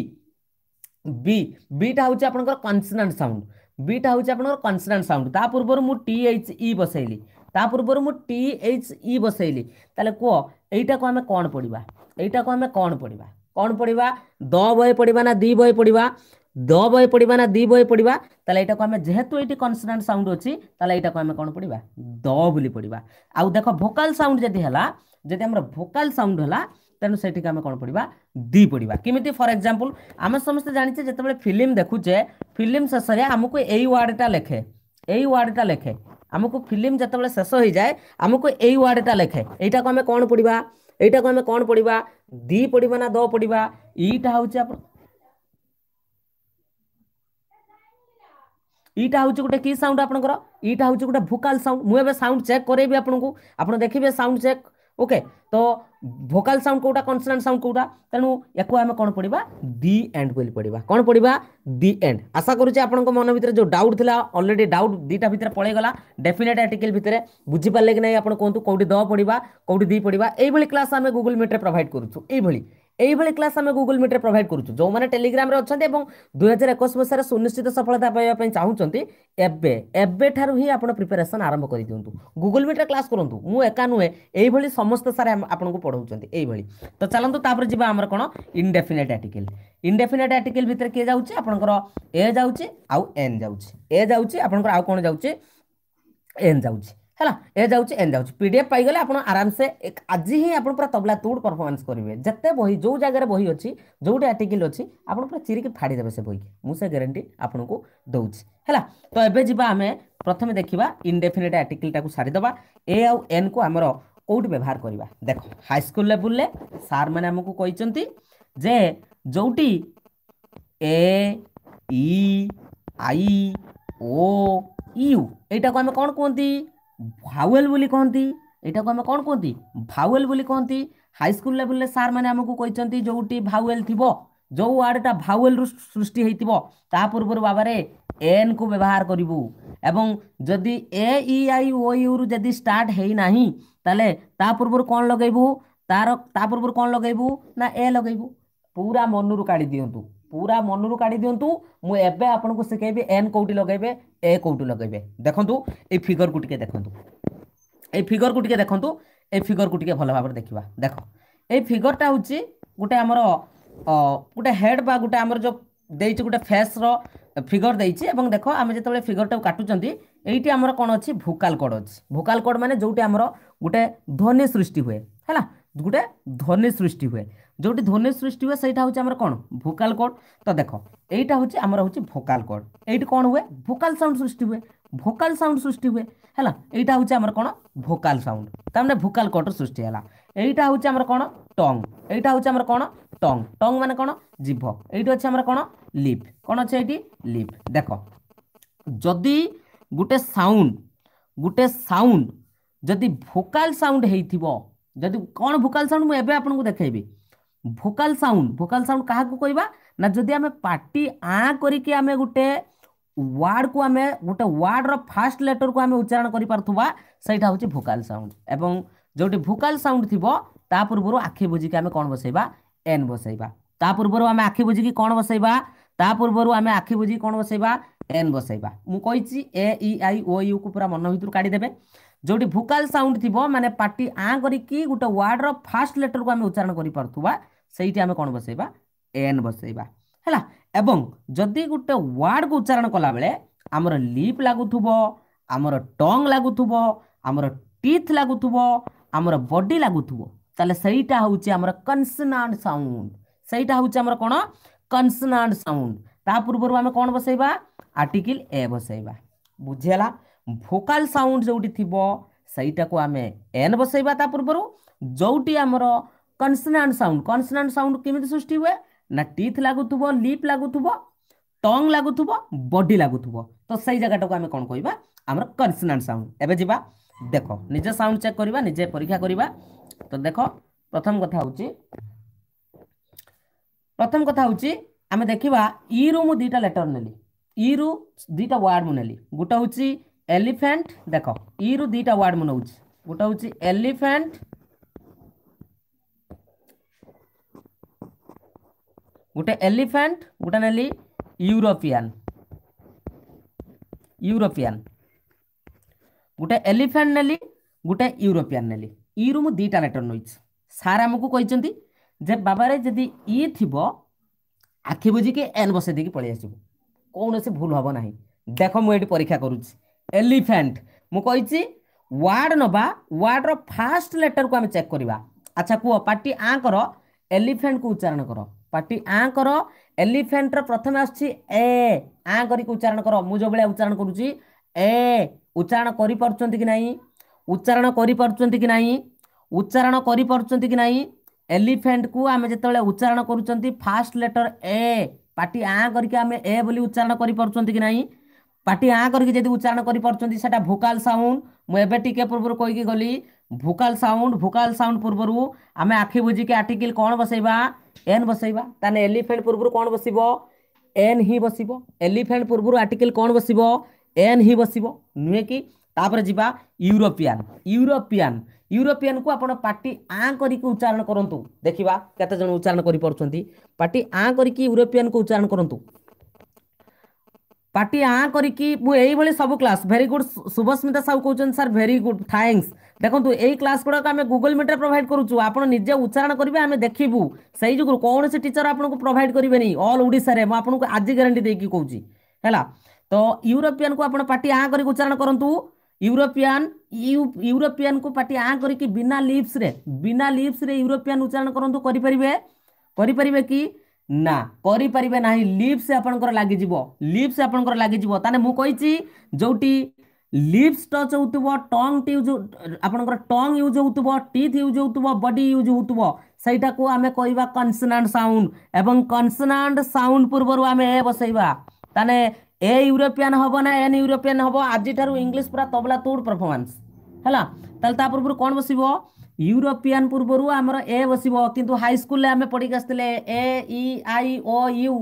বি বিটা হচ্ছে আপনার কনসোনান্ট সাউন্ড বিটা হচ্ছে আপনার কনসোনান্ট সাউন্ড তা পূর্বর মু টি এইচ ই বসাইলি তা পূর্বর মু টি এইচ ই বসাইলি তাহলে কুহ এইটাকে আমি কণ পড়া এইটাকে আমি কণ পড়া কণ পড়া দ বয়ে পড়া না দি বয়ে পড়া দ বয়ে পড়া না দি বয়ে পড়া তাহলে এইটাকে আমি যেহেতু এইটি কনসোনান্ট সাউন্ড অছি তাহলে এইটাকে আমি কণ পড়া দ বলি পড়া আউ দেখ ভোকাল সাউন্ড যদি হেলা যদি আমার ভোকাল সাউন্ড হেলা ତେଣୁ ସେଠିକି ଆମେ କ'ଣ ପଢ଼ିବା ଦି ପଢ଼ିବା କେମିତି ଫର ଏକ୍ଜାମ୍ପଲ୍ ଆମେ ସମସ୍ତେ ଜାଣିଛେ ଯେତେବେଳେ ଫିଲ୍ମ ଦେଖୁଛେ ଫିଲ୍ମ ଶେଷରେ ଆମକୁ ଏଇ ୱାର୍ଡ଼ଟା ଲେଖେ ଏଇ ୱାର୍ଡ଼ଟା ଲେଖେ ଆମକୁ ଫିଲ୍ମ ଯେତେବେଳେ ଶେଷ ହୋଇଯାଏ ଆମକୁ ଏଇ ୱାର୍ଡ଼ଟା ଲେଖେ ଏଇଟାକୁ ଆମେ କ'ଣ ପଢ଼ିବା ଏଇଟାକୁ ଆମେ କ'ଣ ପଢ଼ିବା ଦି ପଢ଼ିବା ନା ଦ ପଢ଼ିବା ଏଇଟା ହେଉଛି ଆପଣ ଇଟା ହେଉଛି ଗୋଟେ କି ସାଉଣ୍ଡ ଆପଣଙ୍କର ଇଟା ହେଉଛି ଗୋଟେ ଭୋକାଲ ସାଉଣ୍ଡ ମୁଁ ଏବେ ସାଉଣ୍ଡ ଚେକ୍ କରେଇବି ଆପଣଙ୍କୁ ଆପଣ ଦେଖିବେ ସାଉଣ୍ଡ ଚେକ୍ ओके तो भोकाल साउंड कौटा कनसनाट साउंड कौटा तेणु यामें कौन पढ़ा दि एंड पढ़ा कौन पढ़ा दि एंड आशा करूँ आप मन भितर जो डाउट थी अलरेडी डाउट दुटा भितर पलैगला डेफिनेट आर्टिकल भितर बुझीपारे कि नहीं आप कौन कौटी द पढ़ा कौटी दी पढ़ा यही क्लास आम गुगुल मिट्रे प्रोभाइड करुँ यही এইভাবে ক্লাস আমি গুগল মিটরে ପ୍ରୋଭାଇଡ କରୁଛୁ ଯେଉଁମାନେ ଟେଲିଗ୍ରାମରେ ଅଛନ୍ତି ଏବଂ ଦୁଇହଜାର ଏକୋଇଶ ମସିହାରେ ସୁନିଶ୍ଚିତ ସଫଳତା ପାଇବା ପାଇଁ ଚାହୁଁଛନ୍ତି ଏବେ ଏବେଠାରୁ ହିଁ ଆପଣ ପ୍ରିପାରେସନ୍ ଆରମ୍ଭ କରିଦିଅନ୍ତୁ ଗୁଗଲ ମିଟରେ କ୍ଲାସ୍ କରନ୍ତୁ ମୁଁ ଏକା ନୁହେଁ ଏଇଭଳି ସମସ୍ତେ ସାର୍ ଆପଣଙ୍କୁ ପଢ଼ାଉଛନ୍ତି ଏଇଭଳି ତ ଚାଲନ୍ତୁ ତାପରେ ଯିବା ଆମର କ'ଣ ଇନଡେଫିନେଟ୍ ଆର୍ଟିକେଲ୍ ଇନଡେଫିନେଟ୍ ଆର୍ଟିକେଲ୍ ଭିତରେ କିଏ ଯାଉଛି ଆପଣଙ୍କର ଏ ଯାଉଛି ଆଉ ଏନ୍ ଯାଉଛି ଏ ଯାଉଛି ଆପଣଙ୍କର ଆଉ କ'ଣ ଯାଉଛି ଏନ୍ ଯାଉଛି है जाऊँच एन जाऊँच पी डी एफ पाई आप आराम से आज ही आप तबला तुड परफर्मास करेंगे जिते बही जो जगह बही अच्छी जोटे आर्टिकल अच्छी आप चीरिक फाड़ीदे से बही मुझसे ग्यारंटी आपको दौर है तो ये जामें प्रथम देखा इनडेफिनेट आर्टिकलटा सारीदे ए आउ एन को आम कौटी व्यवहार करवा देख हाईस्कल लेवल ले, सार मैंने आमको कही जे जोटी ए आई ओ यू यू कौन कहती ଭାୱେଲ ବୋଲି କହନ୍ତି ଏଇଟାକୁ ଆମେ କ'ଣ କୁହନ୍ତି ଭାୱେଲ ବୋଲି କହନ୍ତି ହାଇସ୍କୁଲ ଲେଭେଲରେ ସାର୍ମାନେ ଆମକୁ କହିଛନ୍ତି ଯେଉଁଠି ଭାୱେଲ ଥିବ ଯେଉଁ ୱାର୍ଡ଼ଟା ଭାୱେଲରୁ ସୃଷ୍ଟି ହେଇଥିବ ତା ପୂର୍ବରୁ ବାବାରେ ଏନ୍କୁ ବ୍ୟବହାର କରିବୁ ଏବଂ ଯଦି ଏ ଇ ଆଇ ଓ ୟୁରୁ ଯଦି ଷ୍ଟାର୍ଟ ହେଇନାହିଁ ତାହେଲେ ତା ପୂର୍ବରୁ କ'ଣ ଲଗେଇବୁ ତାର ତା ପୂର୍ବରୁ କ'ଣ ଲଗେଇବୁ ନା ଏ ଲଗେଇବୁ ପୁରା ମନରୁ କାଢ଼ି ଦିଅନ୍ତୁ ପୁରା ମନରୁ କାଢ଼ି ଦିଅନ୍ତୁ ମୁଁ ଏବେ ଆପଣଙ୍କୁ ଶିଖେଇବି ଏନ୍ କେଉଁଠି ଲଗାଇବେ ଏ କେଉଁଠି ଲଗାଇବେ ଦେଖନ୍ତୁ ଏଇ ଫିଗରକୁ ଟିକେ ଦେଖନ୍ତୁ ଏଇ ଫିଗରକୁ ଟିକେ ଦେଖନ୍ତୁ ଏଇ ଫିଗରକୁ ଟିକେ ଭଲ ଭାବରେ ଦେଖିବା ଦେଖ ଏଇ ଫିଗରଟା ହେଉଛି ଗୋଟେ ଆମର ଗୋଟେ ହେଡ଼୍ ବା ଗୋଟେ ଆମର ଯେଉଁ ଦେଇଛି ଗୋଟେ ଫେସ୍ର ଫିଗର ଦେଇଛି ଏବଂ ଦେଖ ଆମେ ଯେତେବେଳେ ଫିଗରଟାକୁ କାଟୁଛନ୍ତି ଏଇଠି ଆମର କ'ଣ ଅଛି ଭୋକାଲ୍ କଡ଼ ଅଛି ଭୋକାଲ୍ କଡ଼ ମାନେ ଯେଉଁଠି ଆମର ଗୋଟେ ଧ୍ୱନି ସୃଷ୍ଟି ହୁଏ ହେଲା ଗୋଟେ ଧ୍ୱନି ସୃଷ୍ଟି ହୁଏ ଯେଉଁଠି ଧ୍ୱନି ସୃଷ୍ଟି ହୁଏ ସେଇଟା ହେଉଛି ଆମର କ'ଣ ଭୋକାଲ୍ କର୍ଡ଼ ତ ଦେଖ ଏଇଟା ହେଉଛି ଆମର ହେଉଛି ଭୋକାଲ୍ କର୍ଡ଼ ଏଇଠି କ'ଣ ହୁଏ ଭୋକାଲ୍ ସାଉଣ୍ଡ ସୃଷ୍ଟି ହୁଏ ଭୋକାଲ୍ ସାଉଣ୍ଡ ସୃଷ୍ଟି ହୁଏ ହେଲା ଏଇଟା ହେଉଛି ଆମର କ'ଣ ଭୋକାଲ୍ ସାଉଣ୍ଡ ତାମାନେ ଭୋକାଲ୍ କର୍ଡ଼ର ସୃଷ୍ଟି ହେଲା ଏଇଟା ହେଉଛି ଆମର କ'ଣ ଟଙ୍ଗ୍ ଏଇଟା ହେଉଛି ଆମର କ'ଣ ଟଙ୍ଗ୍ ଟଙ୍ଗ୍ ମାନେ କ'ଣ ଜିଭ ଏଇଠି ଅଛି ଆମର କ'ଣ ଲିପ୍ କ'ଣ ଅଛି ଏଇଠି ଲିପ୍ ଦେଖ ଯଦି ଗୋଟେ ସାଉଣ୍ଡ ଗୋଟେ ସାଉଣ୍ଡ ଯଦି ଭୋକାଲ୍ ସାଉଣ୍ଡ ହେଇଥିବ ଯଦି କ'ଣ ଭୋକାଲ୍ ସାଉଣ୍ଡ ମୁଁ ଏବେ ଆପଣଙ୍କୁ ଦେଖେଇବି ভোকাল ସାଉଣ୍ଡ ଭୋକାଲ ସାଉଣ୍ଡ କାହାକୁ କହିବା ନା ଯଦି ଆମେ ପାଟି ଆଁ କରିକି ଆମେ ଗୋଟେ ୱାର୍ଡ଼କୁ ଆମେ ଗୋଟେ ୱାର୍ଡ଼ର ଫାଷ୍ଟ ଲେଟରକୁ ଆମେ ଉଚ୍ଚାରଣ କରିପାରୁଥିବା ସେଇଟା ହେଉଛି ଭୋକାଲ ସାଉଣ୍ଡ ଏବଂ ଯେଉଁଠି ଭୋକାଲ ସାଉଣ୍ଡ ଥିବ ତା ପୂର୍ବରୁ ଆଖି ବୁଝିକି ଆମେ କ'ଣ ବସାଇବା ଏନ୍ ବସାଇବା ତା ପୂର୍ବରୁ ଆମେ ଆଖି ବୁଝିକି କ'ଣ ବସାଇବା ତା ପୂର୍ବରୁ ଆମେ ଆଖି ବୁଝିକି କ'ଣ ବସାଇବା ଏନ୍ ବସାଇବା ମୁଁ କହିଛି ଏ ଇ ଆଇ ଓ ୟୁକୁ ପୁରା ମନ ଭିତରୁ କାଢ଼ିଦେବେ ଯେଉଁଠି ଭୋକାଲ ସାଉଣ୍ଡ ଥିବ ମାନେ ପାଟି ଆଁ କରିକି ଗୋଟେ ୱାର୍ଡ଼ର ଫାର୍ଷ୍ଟ ଲେଟରକୁ ଆମେ ଉଚ୍ଚାରଣ କରିପାରୁଥିବା ସେଇଠି ଆମେ କ'ଣ ବସେଇବା ଏନ୍ ବସେଇବା ହେଲା ଏବଂ ଯଦି ଗୋଟେ ୱାର୍ଡ଼କୁ ଉଚ୍ଚାରଣ କଲାବେଳେ ଆମର ଲିପ୍ ଲାଗୁଥିବ ଆମର ଟଙ୍ଗ ଲାଗୁଥିବ ଆମର ଟିଥ୍ ଲାଗୁଥିବ ଆମର ବଡି ଲାଗୁଥିବ ତାହେଲେ ସେଇଟା ହେଉଛି ଆମର କନସନାଣ୍ଟ ସାଉଣ୍ଡ ସେଇଟା ହେଉଛି ଆମର କ'ଣ କନସନାଣ୍ଟ ସାଉଣ୍ଡ ତା ପୂର୍ବରୁ ଆମେ କ'ଣ ବସେଇବା ଆର୍ଟିକିଲ୍ ଏ ବସେଇବା ବୁଝିହେଲା ଭୋକାଲ ସାଉଣ୍ଡ ଯେଉଁଠି ଥିବ ସେଇଟାକୁ ଆମେ ଏନ୍ ବସେଇବା ତା ପୂର୍ବରୁ ଯେଉଁଠି ଆମର କନସନାଣ୍ଟ ସାଉଣ୍ଡ କନସନାଣ୍ଟ ସାଉଣ୍ଡ କେମିତି ସୃଷ୍ଟି ହୁଏ ନା ଟିଥ୍ ଲାଗୁଥିବ ଲିପ୍ ଲାଗୁଥିବ ଟଙ୍ଗ ଲାଗୁଥିବ ବଡି ଲାଗୁଥିବ ତ ସେଇ ଜାଗାଟାକୁ ଆମେ କ'ଣ କହିବା ଆମର କନସନାଣ୍ଟ ସାଉଣ୍ଡ ଏବେ ଯିବା ଦେଖ ନିଜେ ସାଉଣ୍ଡ ଚେକ୍ କରିବା ନିଜେ ପରୀକ୍ଷା କରିବା ତ ଦେଖ ପ୍ରଥମ କଥା ହେଉଛି ପ୍ରଥମ କଥା ହେଉଛି ଆମେ ଦେଖିବା ଇରୁ ମୁଁ ଦୁଇଟା ଲେଟର ନେଲି ଇରୁ ଦୁଇଟା ୱାର୍ଡ଼ ମୁଁ ନେଲି ଗୋଟେ ହେଉଛି এলিফ্যান্ট দেখ ই রু দুইটা ওয়ার্ড মু নেଉଛି গোটা হচ্ছে এলিফ্যান্ট গোটে এলিফ্যান্ট গোটা নেলি ইউরোপিয়ান ইউরোপিয়ান গোটে এলিফ্যান্ট নেলি গোটে ইউরোপিয়ান নেলি ই রু মু দুইটা লেটর নেইছি ସାର ଆମକୁ କହିଛନ୍ତି ଯେ ବାବାରେ ଯଦି ଇ ଥିବ ଆଖି ବୁଝିକି ଏନ୍ ବସେଇ ଦେଇକି ପଳେଇ ଆସିବୁ କୌଣସି ଭୁଲ ହେବ ନାହିଁ ଦେଖ ମୁଁ ଏଠି ପରୀକ୍ଷା କରୁଛି ଏଲିଫେଣ୍ଟ ମୁଁ କହିଛି ୱାର୍ଡ଼ ନବା ୱାର୍ଡ଼ର ଫାଷ୍ଟ ଲେଟରକୁ ଆମେ ଚେକ୍ କରିବା ଆଚ୍ଛା କୁହ ପାଟି ଆଙ୍କର ଏଲିଫେଣ୍ଟକୁ ଉଚ୍ଚାରଣ କର ପାଟି ଆଙ୍କର ଏଲିଫେଣ୍ଟର ପ୍ରଥମେ ଆସୁଛି ଏ ଆଁ କରିକି ଉଚ୍ଚାରଣ କର ମୁଁ ଯେଉଁଭଳିଆ ଉଚ୍ଚାରଣ କରୁଛି ଏ ଉଚ୍ଚାରଣ କରିପାରୁଛନ୍ତି କି ନାହିଁ ଉଚ୍ଚାରଣ କରିପାରୁଛନ୍ତି କି ନାହିଁ ଉଚ୍ଚାରଣ କରିପାରୁଛନ୍ତି କି ନାହିଁ ଏଲିଫେଣ୍ଟକୁ ଆମେ ଯେତେବେଳେ ଉଚ୍ଚାରଣ କରୁଛନ୍ତି ଫାଷ୍ଟ ଲେଟର ଏ ପାଟି ଆଁ କରିକି ଆମେ ଏ ବୋଲି ଉଚ୍ଚାରଣ କରିପାରୁଛନ୍ତି କି ନାହିଁ ପାଟି ଆଁ କରିକି ଯଦି ଉଚ୍ଚାରଣ କରିପାରୁଛନ୍ତି ସେଟା ଭୋକାଲ ସାଉଣ୍ଡ ମୁଁ ଏବେ ଟିକେ ପୂର୍ବରୁ କହିକି ଗଲି ଭୋକାଲ ସାଉଣ୍ଡ ଭୋକାଲ ସାଉଣ୍ଡ ପୂର୍ବରୁ ଆମେ ଆଖି ବୁଝିକି ଆର୍ଟିକିଲ କ'ଣ ବସେଇବା ଏନ୍ ବସେଇବା ତାହେଲେ ଏଲିଫେଣ୍ଟ ପୂର୍ବରୁ କ'ଣ ବସିବ ଏନ୍ ହିଁ ବସିବ ଏଲିଫେଣ୍ଟ ପୂର୍ବରୁ ଆର୍ଟିକିଲ କ'ଣ ବସିବ ଏନ୍ ହିଁ ବସିବ ନୁହେଁ କି ତାପରେ ଯିବା ୟୁରୋପିଆନ୍ ୟୁରୋପିଆନ୍ ୟୁରୋପିଆନ୍କୁ ଆପଣ ପାଟି ଆଁ କରିକି ଉଚ୍ଚାରଣ କରନ୍ତୁ ଦେଖିବା କେତେଜଣ ଉଚ୍ଚାରଣ କରିପାରୁଛନ୍ତି ପାଟି ଆଁ କରିକି ୟୁରୋପିଆନ୍କୁ ଉଚ୍ଚାରଣ କରନ୍ତୁ पार्टी आ करी सब class very good Shubhasmita Sahu कौन सर भेरी गुड थैंक्स देखो ये क्लास गुड़ाक आम गुगल मीट्रे प्रोभाइड करूँ निजे उच्चारण करेंगे आम देखू से ही जुगुर कौन से टीचर आपको प्रोभाइड करेंगे अल ओडे मुझे आज ग्यारंटी देक कौन है तो यूरोपियान को आज पार्टी आ कर उच्चारण करूँ यूरोपियान यूरोपियान को पार्टी आ करना लिप्स बिना लिप्स यूरोपियान उच्चारण करेंगे करें कि ନା କରିପାରିବେ ନାହିଁ ଲିଭ୍ସ ଆପଣଙ୍କର ଲାଗିଯିବ ଲିଭ୍ସ ଆପଣଙ୍କର ଲାଗିଯିବ ତାହେଲେ ମୁଁ କହିଛି ଯୋଉଠି ଲିପ୍ସ ଟଚ୍ ହେଉଥିବ ଟଙ୍ଗ୍ ଟି ୟୁଜ୍ ଆପଣଙ୍କର ଟଙ୍ଗ୍ ୟୁଜ୍ ହେଉଥିବ ଟିଥ୍ ୟୁଜ୍ ହେଉଥିବ ବଡି ୟୁଜ୍ ହେଉଥିବ ସେଇଟାକୁ ଆମେ କହିବା କନସନାଣ୍ଟ ସାଉଣ୍ଡ ଏବଂ କନସନାଣ୍ଟ ସାଉଣ୍ଡ ପୂର୍ବରୁ ଆମେ ଏ ବସେଇବା ତାହେଲେ ଏ ୟୁରୋପିଆନ୍ ହବ ନା ଏନ୍ ୟୁରୋପିଆନ୍ ହବ ଆଜିଠାରୁ ଇଂଲିଶ ପୁରା ତବଲା ତୁଡ଼ ପରଫର୍ମାନ୍ସ ହେଲା ତାହେଲେ ତା ପୂର୍ବରୁ କ'ଣ ବସିବ यूरोपियान पूर्व आम ए बस कि हाईस्कल पढ़ी आसते ए आई ओ U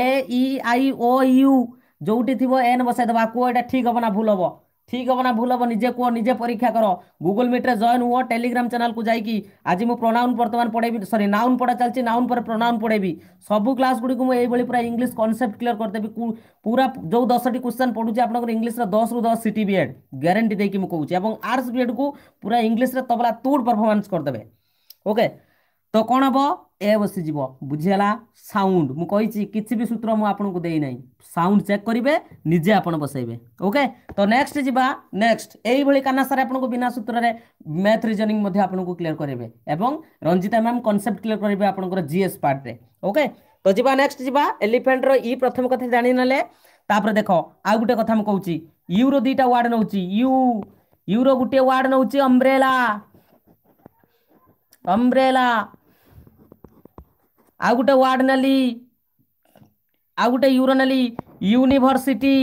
A I O you जोटी थी एन बसईदे कौटा ठीक हम ना भूल हम ঠিক হব না ভুল হব নিজে কুহ নিজে পরীক্ষা কর গুগল মিট্রে জয়েন হুও টেলিগ্রাম চ্যানেল কু যাইকি আজি মু প্রোনাউন বর্তমান পড়াইবি সরি নাউন পড়া চালছি নাউন পরে প্রোনাউন পড়াইবি সবু ক্লাস গুড়ি মু এইভাবে পুরা ইংলিশ কনসেপ্ট ক্লিয়ার করেদেবি পুরা যে দশটি কোশ্চেন পড়ুছি আপনার ইংলিশর দশ রু দশ সিটি বিএড গ্যারেটি দিয়ে মু কৌছি এবং আর্টস বিএড কু পুরা ইংলিশে তবলা তুড় পরফরমান্স করদেবে ওকে তো কোণ হব ଏ ବସିଯିବ ବୁଝିହେଲା ସାଉଣ୍ଡ ମୁଁ କହିଛି କିଛି ବି ସୂତ୍ର ମୁଁ ଆପଣଙ୍କୁ ଦେଇନାହିଁ ସାଉଣ୍ଡ ଚେକ୍ କରିବେ ନିଜେ ଆପଣ ବସାଇବେ ଓକେ ତ ନେକ୍ସଟ ଯିବା ନେକ୍ସଟ ଏଇଭଳି କାହ୍ନା ସାର୍ ଆପଣଙ୍କୁ ବିନା ସୂତ୍ରରେ ମ୍ୟାଥ୍ ରିଜନିଂ ମଧ୍ୟ ଆପଣଙ୍କୁ କ୍ଲିୟର କରିବେ ଏବଂ ରଞ୍ଜିତା ମ୍ୟାମ୍ କନସେପ୍ଟ କ୍ଲିୟର କରିବେ ଆପଣଙ୍କର ଜିଏସ୍ ପାର୍ଟରେ ଓକେ ତ ଯିବା ନେକ୍ସଟ ଯିବା ଏଲିଫେଣ୍ଟର ଇ ପ୍ରଥମ କଥା ଜାଣିନେଲେ ତାପରେ ଦେଖ ଆଉ ଗୋଟେ କଥା ମୁଁ କହୁଛି ୟୁର ଦୁଇଟା ୱାର୍ଡ ନେଉଛି ୟୁ ୟୁର ଗୋଟିଏ ୱାର୍ଡ ନେଉଛି ଅମ୍ବ୍ରେଲା ଅମ୍ବ୍ରେଲା ଆଉ ଗୋଟେ ୱାର୍ଡ ନେଲି ଆଉ ଗୋଟେ ୟୁର ନେଲି ୟୁନିଭର୍ସିଟି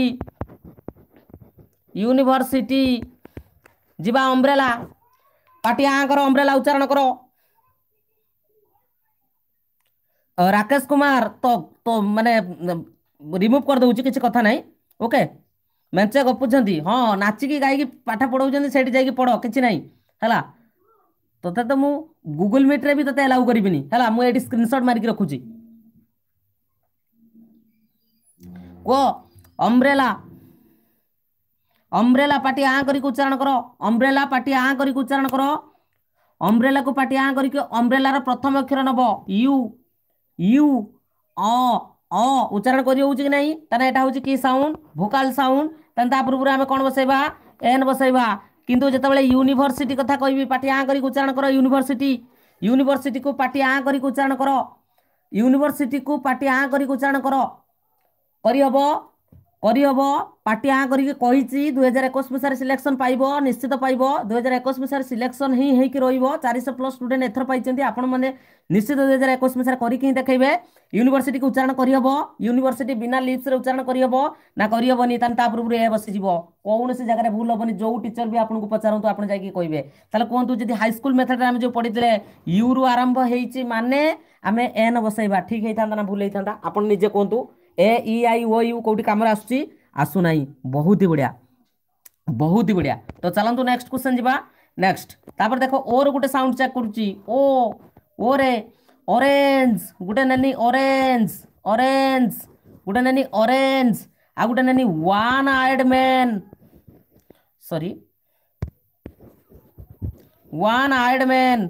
ୟୁନିଭର୍ସିଟି ଯିବା ଅମ୍ବ୍ରେଲା ପାଟି ଆଙ୍କର ଅମ୍ବ୍ରେଲା ଉଚ୍ଚାରଣ କର ରାକେଶ କୁମାର ତ ତ ମାନେ ରିମୁଭ୍ କରିଦେଉଛି କିଛି କଥା ନାହିଁ ଓକେ ମେଞ୍ଚେ ଗପୁଛନ୍ତି ହଁ ନାଚିକି ଗାଇକି ପାଠ ପଢ଼ାଉଛନ୍ତି ସେଇଠି ଯାଇକି ପଢ଼ କିଛି ନାହିଁ ହେଲା ତଥାପି ତ ମୁଁ ଗୁଗୁଲ ମିଟ୍ରେ ବି ତତେ ଆଲାଉ କରିବିନି ହେଲା ମୁଁ ଏଠି ସ୍କ୍ରିନଶଟ୍ ମାରିକି ରଖୁଛି କୁହ ଅମ୍ବ୍ରେଲା ଅମ୍ବ୍ରେଲା ପାଟି ଆଁ କରିକି ଉଚ୍ଚାରଣ କର ଅମ୍ବ୍ରେଲା ପାଟି ଆଁ କରିକି ଉଚ୍ଚାରଣ କର ଅମ୍ବ୍ରେଲାକୁ ପାଟି ଆଁ କରିକି ଅମ୍ବ୍ରେଲାର ପ୍ରଥମ ଅକ୍ଷର ନବ ୟୁ ୟୁ ଅ ଉଚ୍ଚାରଣ କରିହଉଛି କି ନାହିଁ ତାହେଲେ ଏଇଟା ହେଉଛି କି ସାଉଣ୍ଡ ଭୋକାଲ ସାଉଣ୍ଡ ତାହେଲେ ତା ପୂର୍ବରୁ ଆମେ କ'ଣ ବସେଇବା ଏନ୍ ବସେଇବା कि जेबल युनिभर्सिटी कथा कि पार्टी आँकि उच्चारण गर युनिभर्सिटी युनिभर्सिटी पार्टी आँकि उच्चारण क युनिभर्सिटी पार्टी आँकि उच्चारण करिह କରିହେବ ପାର୍ଟି ଆଁ କରିକି କହିଛି ଦୁଇ ହଜାର ଏକୋଇଶ ମସିହାରେ ସିଲେକ୍ସନ୍ ପାଇବ ନିଶ୍ଚିତ ପାଇବ ଦୁଇ ହଜାର ଏକୋଇଶ ମସିହାରେ ସିଲେକ୍ସନ୍ ହିଁ ହେଇକି ରହିବ ଚାରିଶହ ପ୍ଲସ୍ ଷ୍ଟୁଡେଣ୍ଟ ଏଥର ପାଇଛନ୍ତି ଆପଣମାନେ ନିଶ୍ଚିତ ଦୁଇ ହଜାର ଏକୋଇଶ ମସିହାରେ କରିକି ହିଁ ଦେଖେଇବେ ୟୁନିଭର୍ସିଟିକୁ ଉଚ୍ଚାରଣ କରିହେବ ୟୁନିଭର୍ସିଟି ବିନା ଲିପ୍ସରେ ଉଚ୍ଚାରଣ କରିହେବ ନା କରିହେବନି ତାହେଲେ ତା ପୂର୍ବରୁ ଏ ବସିଯିବ କୌଣସି ଜାଗାରେ ଭୁଲ ହେବନି ଯେଉଁ ଟିଚର ବି ଆପଣଙ୍କୁ ପଚାରନ୍ତୁ ଆପଣ ଯାଇକି କହିବେ ତାହେଲେ କୁହନ୍ତୁ ଯଦି ହାଇସ୍କୁଲ ମେଥଡ଼ରେ ଆମେ ଯେଉଁ ପଢ଼ିଥିଲେ ୟୁରୁ ଆରମ୍ଭ ହେଇଛି ମାନେ ଆମେ ଏନ୍ ବସାଇବା ଠିକ୍ ହେଇଥାନ୍ତା ନା ଭୁଲ ହେଇଥାନ୍ତା ଆପଣ ନିଜେ କୁହନ୍ତୁ ଏ ଇ ଆଇ ଓ ୟୁ କେଉଁଠି କାମରେ ଆସୁଛି ଆସୁନାହିଁ ବହୁତ ହି ବଢ଼ିଆ ବହୁତ ହି ବଢ଼ିଆ ତ ଚାଲନ୍ତୁ ନେକ୍ସଟ କ୍ୱେଶ୍ଚନ୍ ଯିବା ନେକ୍ସଟ ତାପରେ ଦେଖ ଓର ଗୋଟେ ସାଉଣ୍ଡ ଚେକ୍ କରୁଛି ଓ ଓରେ ଅରେଞ୍ଜ ଗୋଟେ ନେନି ଅରେଞ୍ଜ ଅରେଞ୍ଜ ଗୋଟେ ନେନି ଅରେଞ୍ଜ ଆଉ ଗୋଟେ ନେନି ୱାନ୍ ଆଇଡ୍ ମେନ୍ ସରି ୱାନ୍ ଆଇଡ୍ ମେନ୍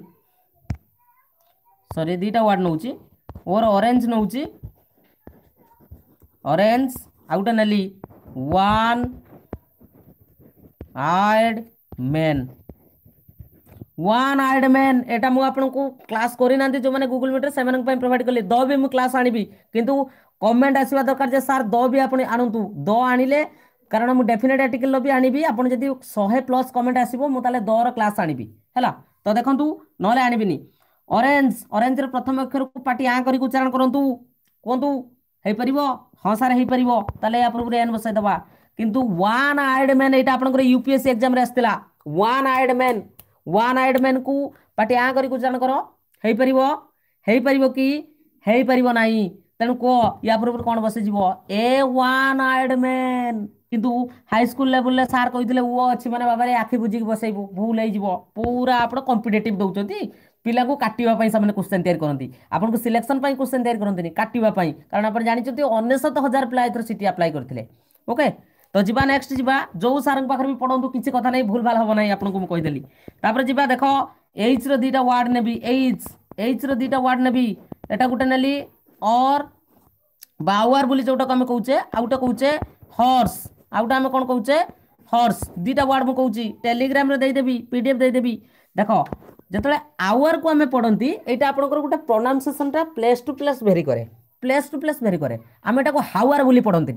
ସରି ଦୁଇଟା ୱାର୍ଡ଼ ନେଉଛି ଓର ଅରେଞ୍ଜ ନେଉଛି ऑरेंज आ गोटे नली one eyed man one eyed man यहाँ मुझको क्लास करना जो मैंने गुगुल मीटर से प्रोभाइड कली द भी मुझ क्लास आनबी कि कमेंट आसवा दरकार सार द भी आप आनतु द आने कारण मुझे डेफिनेट आर्टिकल भी आनबी आप शहे प्लस कमेंट आसो मुझे दर क्लास आनबी है तो देखू ना आनबिनी ऑरेंज ऑरेंज रे प्रथम अक्षर को पार्टी आ कर उच्चारण करूँ कहतु होपर हाँ सारे तेल या पूर्व एन बसईदे कि one eyed man UPSC exam आसाला one eyed man one eyed man को पार्टी आ कर उच्चारण करपर किपर ना तेणु कह या पूर्व कौन बस एन आयड मैन कितु हाईस्कल लेवल ले सार कही ओ अच्छी मैंने बाबा आखि बुझिक बसइबू भूल पूरा आप कंपिटेट दौर ପିଲାକୁ କାଟିବା ପାଇଁ ସେମାନେ କୋଶ୍ଚେନ୍ ତିଆରି କରନ୍ତି ଆପଣଙ୍କୁ ସିଲେକ୍ସନ୍ ପାଇଁ କୋଶ୍ଚିନ୍ ତିଆରି କରନ୍ତିନି କାଟିବା ପାଇଁ କାରଣ ଆପଣ ଜାଣିଛନ୍ତି ଅନେଶତ ହଜାର ପିଲା ଏଥର ସିଟି ଆପ୍ଲାଏ କରିଥିଲେ ଓକେ ତ ଯିବା ନେକ୍ସଟ ଯିବା ଯେଉଁ ସାର୍ଙ୍କ ପାଖରେ ବି ପଢ଼ନ୍ତୁ କିଛି କଥା ନାହିଁ ଭୁଲ ଭାଲ ହେବ ନାହିଁ ଆପଣଙ୍କୁ ମୁଁ କହିଦେଲି ତାପରେ ଯିବା ଦେଖ ଏଚ୍ର ଦୁଇଟା ୱାର୍ଡ ନେବି ଏଇଚ୍ ଏଚ୍ର ଦୁଇଟା ୱାର୍ଡ ନେବି ଏଟା ଗୋଟେ ନେଲି ଅର୍ বা আওয়ার বলে যেটাকে আমি কৌছে আউটা কৌছে হর্স আউটা ଆମେ କଣ କହୁଛେ ହର୍ସ ଦୁଇଟା ୱାର୍ଡ଼ ମୁଁ କହୁଛି ଟେଲିଗ୍ରାମରେ ଦେଇଦେବି ପି ଡି ଏଫ୍ ଦେଇଦେବି ଦେଖ যেতবে আওয়ার কু আমি পড়তে এইটা আপনার গোটে প্রনাউনসিয়েসনটা প্লেস টু প্লেস ভেরি করে প্লেস টু প্লেস ভেরি করে আমি এটা হাওয়ার বলে পড়তে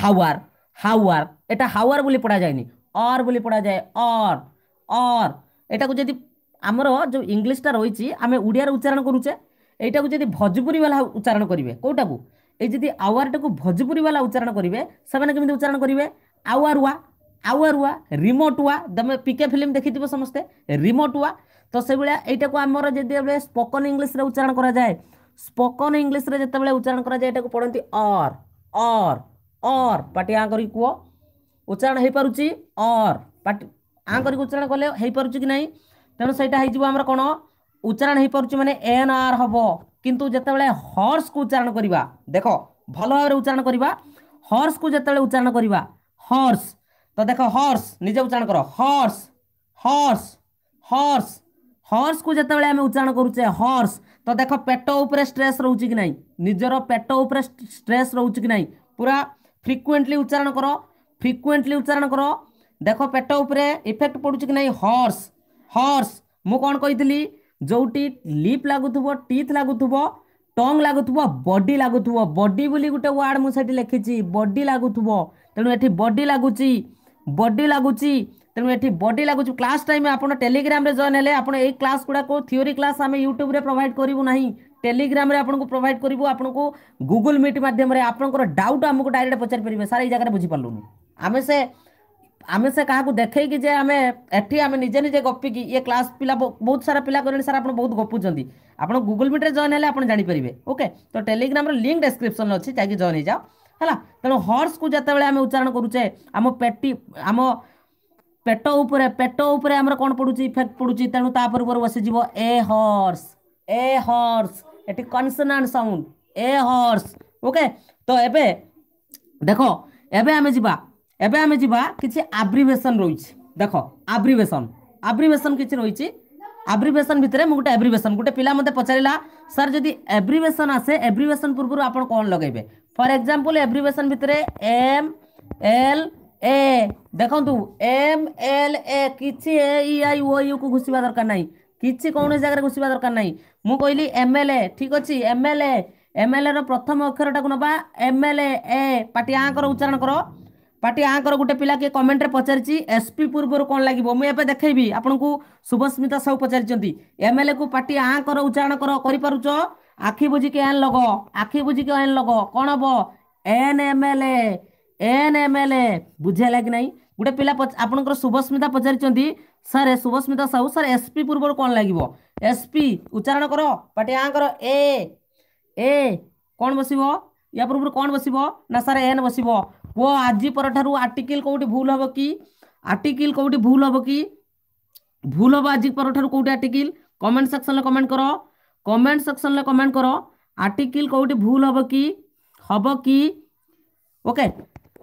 হাওয়ার হাওয়ার এটা হাওয়ার বলে পড়া যায়নি অর বলে পড়া যায় অর অর এটা যদি আমার যে ইংলিশটা রয়েছে আমি ওড়িয়ার উচ্চারণ করুছে এইটা যদি ভোজপুরী বালা উচ্চারণ করবে কোটা এই যদি আওয়ারটা ভোজপুরী বালা উচ্চারণ করবে সে কেমি উচ্চারণ করবে আওয়ার ওয়া আওয়ার ওয়া রিমোট ওয়া তুমি পিকে ফিল্ম দেখি সমস্তে রিমোট ওয়া तो से भाया यहीटा को आमर जब स्पोकन इंग्लीश उच्चारण कराए स्पोकन इंग्लीश में जितेबाला उच्चारण कराए पढ़ती अर अर अर पटी आँ कर उच्चारण हो पार अर पटी आँ कर उच्चारण कले पार कि ना तेनालीराम कौन उच्चारण हो पार मैंने एन आर हम कितु जितेबाला हर्स को उच्चारण करवा देख भल भाव उच्चारण करवा हर्स को जिते उच्चारण करवा हर्स तो देख हर्स निजे उच्चारण कर हर्स हर्स हर्स হর্স কু যেতবে আমি উচ্চারণ করুছে হর্স তো দেখ পেট উপরে স্ট্রেস রয়েছে কি না নিজের পেট উপরে স্ট্রেস রয়েছে কি না পুরা ফ্রিকুয়েন্টলি উচ্চারণ কর ফ্রিকুয়েন্টলি উচ্চারণ কর দেখ পেট উপরে ইফেক্ট পড়ুছে কি না হর্স হর্স মু কোণ কইলি যেটি লিপ লাগুব টিথ লাগুব টং লাগুব বডি লাগুব বডি বলে গোটে ওয়ার্ড মু সেটি লিখিছি বডি লাগুব তেমন এটি বডি লাগুচি বডি লাগুচি ତେଣୁ ଏଠି ବଡି ଲାଗୁଛି କ୍ଲାସ୍ ଟାଇମ୍ ଆପଣ ଟେଲିଗ୍ରାମରେ ଜଏନ୍ ହେଲେ ଆପଣ ଏଇ କ୍ଲାସ୍ ଗୁଡ଼ାକ ଥିଓରି କ୍ଲାସ୍ ଆମେ ୟୁଟ୍ୟୁବରେ ପ୍ରୋଭାଇଡ଼ କରିବୁ ନାହିଁ ଟେଲିଗ୍ରାମରେ ଆପଣଙ୍କୁ ପ୍ରୋଭାଇଡ଼ କରିବୁ ଆପଣଙ୍କୁ ଗୁଗୁଲ ମିଟ୍ ମାଧ୍ୟମରେ ଆପଣଙ୍କର ଡାଉଟ୍ ଆମକୁ ଡାଇରେକ୍ଟ ପଚାରିପାରିବେ ସାର୍ ଏଇ ଜାଗାରେ ବୁଝିପାରିଲୁନି ଆମେ ସେ ଆମେ ସେ କାହାକୁ ଦେଖେଇକି ଯେ ଆମେ ଏଠି ଆମେ ନିଜେ ନିଜେ ଗପିକି ଇଏ କ୍ଲାସ୍ ପିଲା ବହୁତ ସାରା ପିଲା କଲେଣି ସାର୍ ଆପଣ ବହୁତ ଗପୁଛନ୍ତି ଆପଣ ଗୁଗୁଲ ମିଟ୍ରେ ଜଏନ୍ ହେଲେ ଆପଣ ଜାଣିପାରିବେ ଓକେ ତ ଟେଲିଗ୍ରାମର ଲିଙ୍କ୍ ଡେସ୍କ୍ରିପ୍ସନ୍ ଅଛି ଯାଇକି ଜଏନ୍ ହେଇଯାଅ ହେଲା ତେଣୁ ହର୍ସକୁ ଯେତେବେଳେ ଆମେ ଉଚ୍ଚାରଣ କରୁଛେ ଆମ ପେଟି ଆମ पेट उपर पेट उपर आम कौन पड़ू इफेक्ट पड़ू तेणु तापूर्वर बस जी ए हर्स ए हर्स ये consonant sound a horse okay तो ये देख एमें जाम जा कि आब्रिभेशन रही देख आब्रिभेशन आब्रिभेशन किसी रही आब्रिभेशन भितर मुझे गोटे एब्रिभेशन गोटे पिला मत पचारा सर जदि एब्रिभेशन आसे एब्रिभेशन पूर्व आप लगे फर एक्जामपल एब्रिभेशन भितर एम एल ए ଦେଖନ୍ତୁ ଏମ ଏଲ ଏ କିଛି ଏ ଇ ଆଇ ଓ ୟୁ କୁ ଘୁଷିବା ଦରକାର ନାହିଁ କିଛି କୌଣସି ଜାଗାରେ ଘୁଷିବା ଦରକାର ନାହିଁ ମୁଁ କହିଲି ଏମ ଏଲ ଏ ଠିକ ଅଛି M L A M L A ର ପ୍ରଥମ ଅକ୍ଷରଟାକୁ ନେବା ଏମ ଏଲ ଏ ପାଟି ଆଙ୍କର ଉଚ୍ଚାରଣ କର ପାଟି ଆଙ୍କର ଗୋଟେ ପିଲା କିଏ କମେଣ୍ଟରେ ପଚାରିଛି ଏସପି ପୂର୍ବରୁ କ'ଣ ଲାଗିବ ମୁଁ ଏବେ ଦେଖେଇବି ଆପଣଙ୍କୁ ଶୁଭସ୍ମିତା ସାହୁ ପଚାରିଛନ୍ତି ଏମ ଏଲ ଏ କୁ ପାଟି ଆଙ୍କର ଉଚ୍ଚାରଣ କର କରିପାରୁଛ ଆଖି ବୁଝିକି ଏନ୍ ଲଗ ଆଖି ବୁଝିକି ଏନ୍ ଲଗ କ'ଣ ହବ an M L A an M L A ବୁଝେଇଲା କି ନାହିଁ गोटे पिला आपंकर शुभस्मिता पचार सर शुभस्मिता साहू सर एसपी पूर्व कौन लगे एसपी उच्चारण कर पटे आ कर ए ए कौन बस या पूर्व कौन बस ना सर एन बस वो आज पर आर्टिकल कौटी भूल हम कि आर्टिकल कौटी भूल हम कि भूल हम आज पर आर्टिकल कमेंट सेक्शन में कमेंट कर कमेंट सेक्शन में कमेंट कर आर्टिकल कौटी भूल हम कि हम कि ओके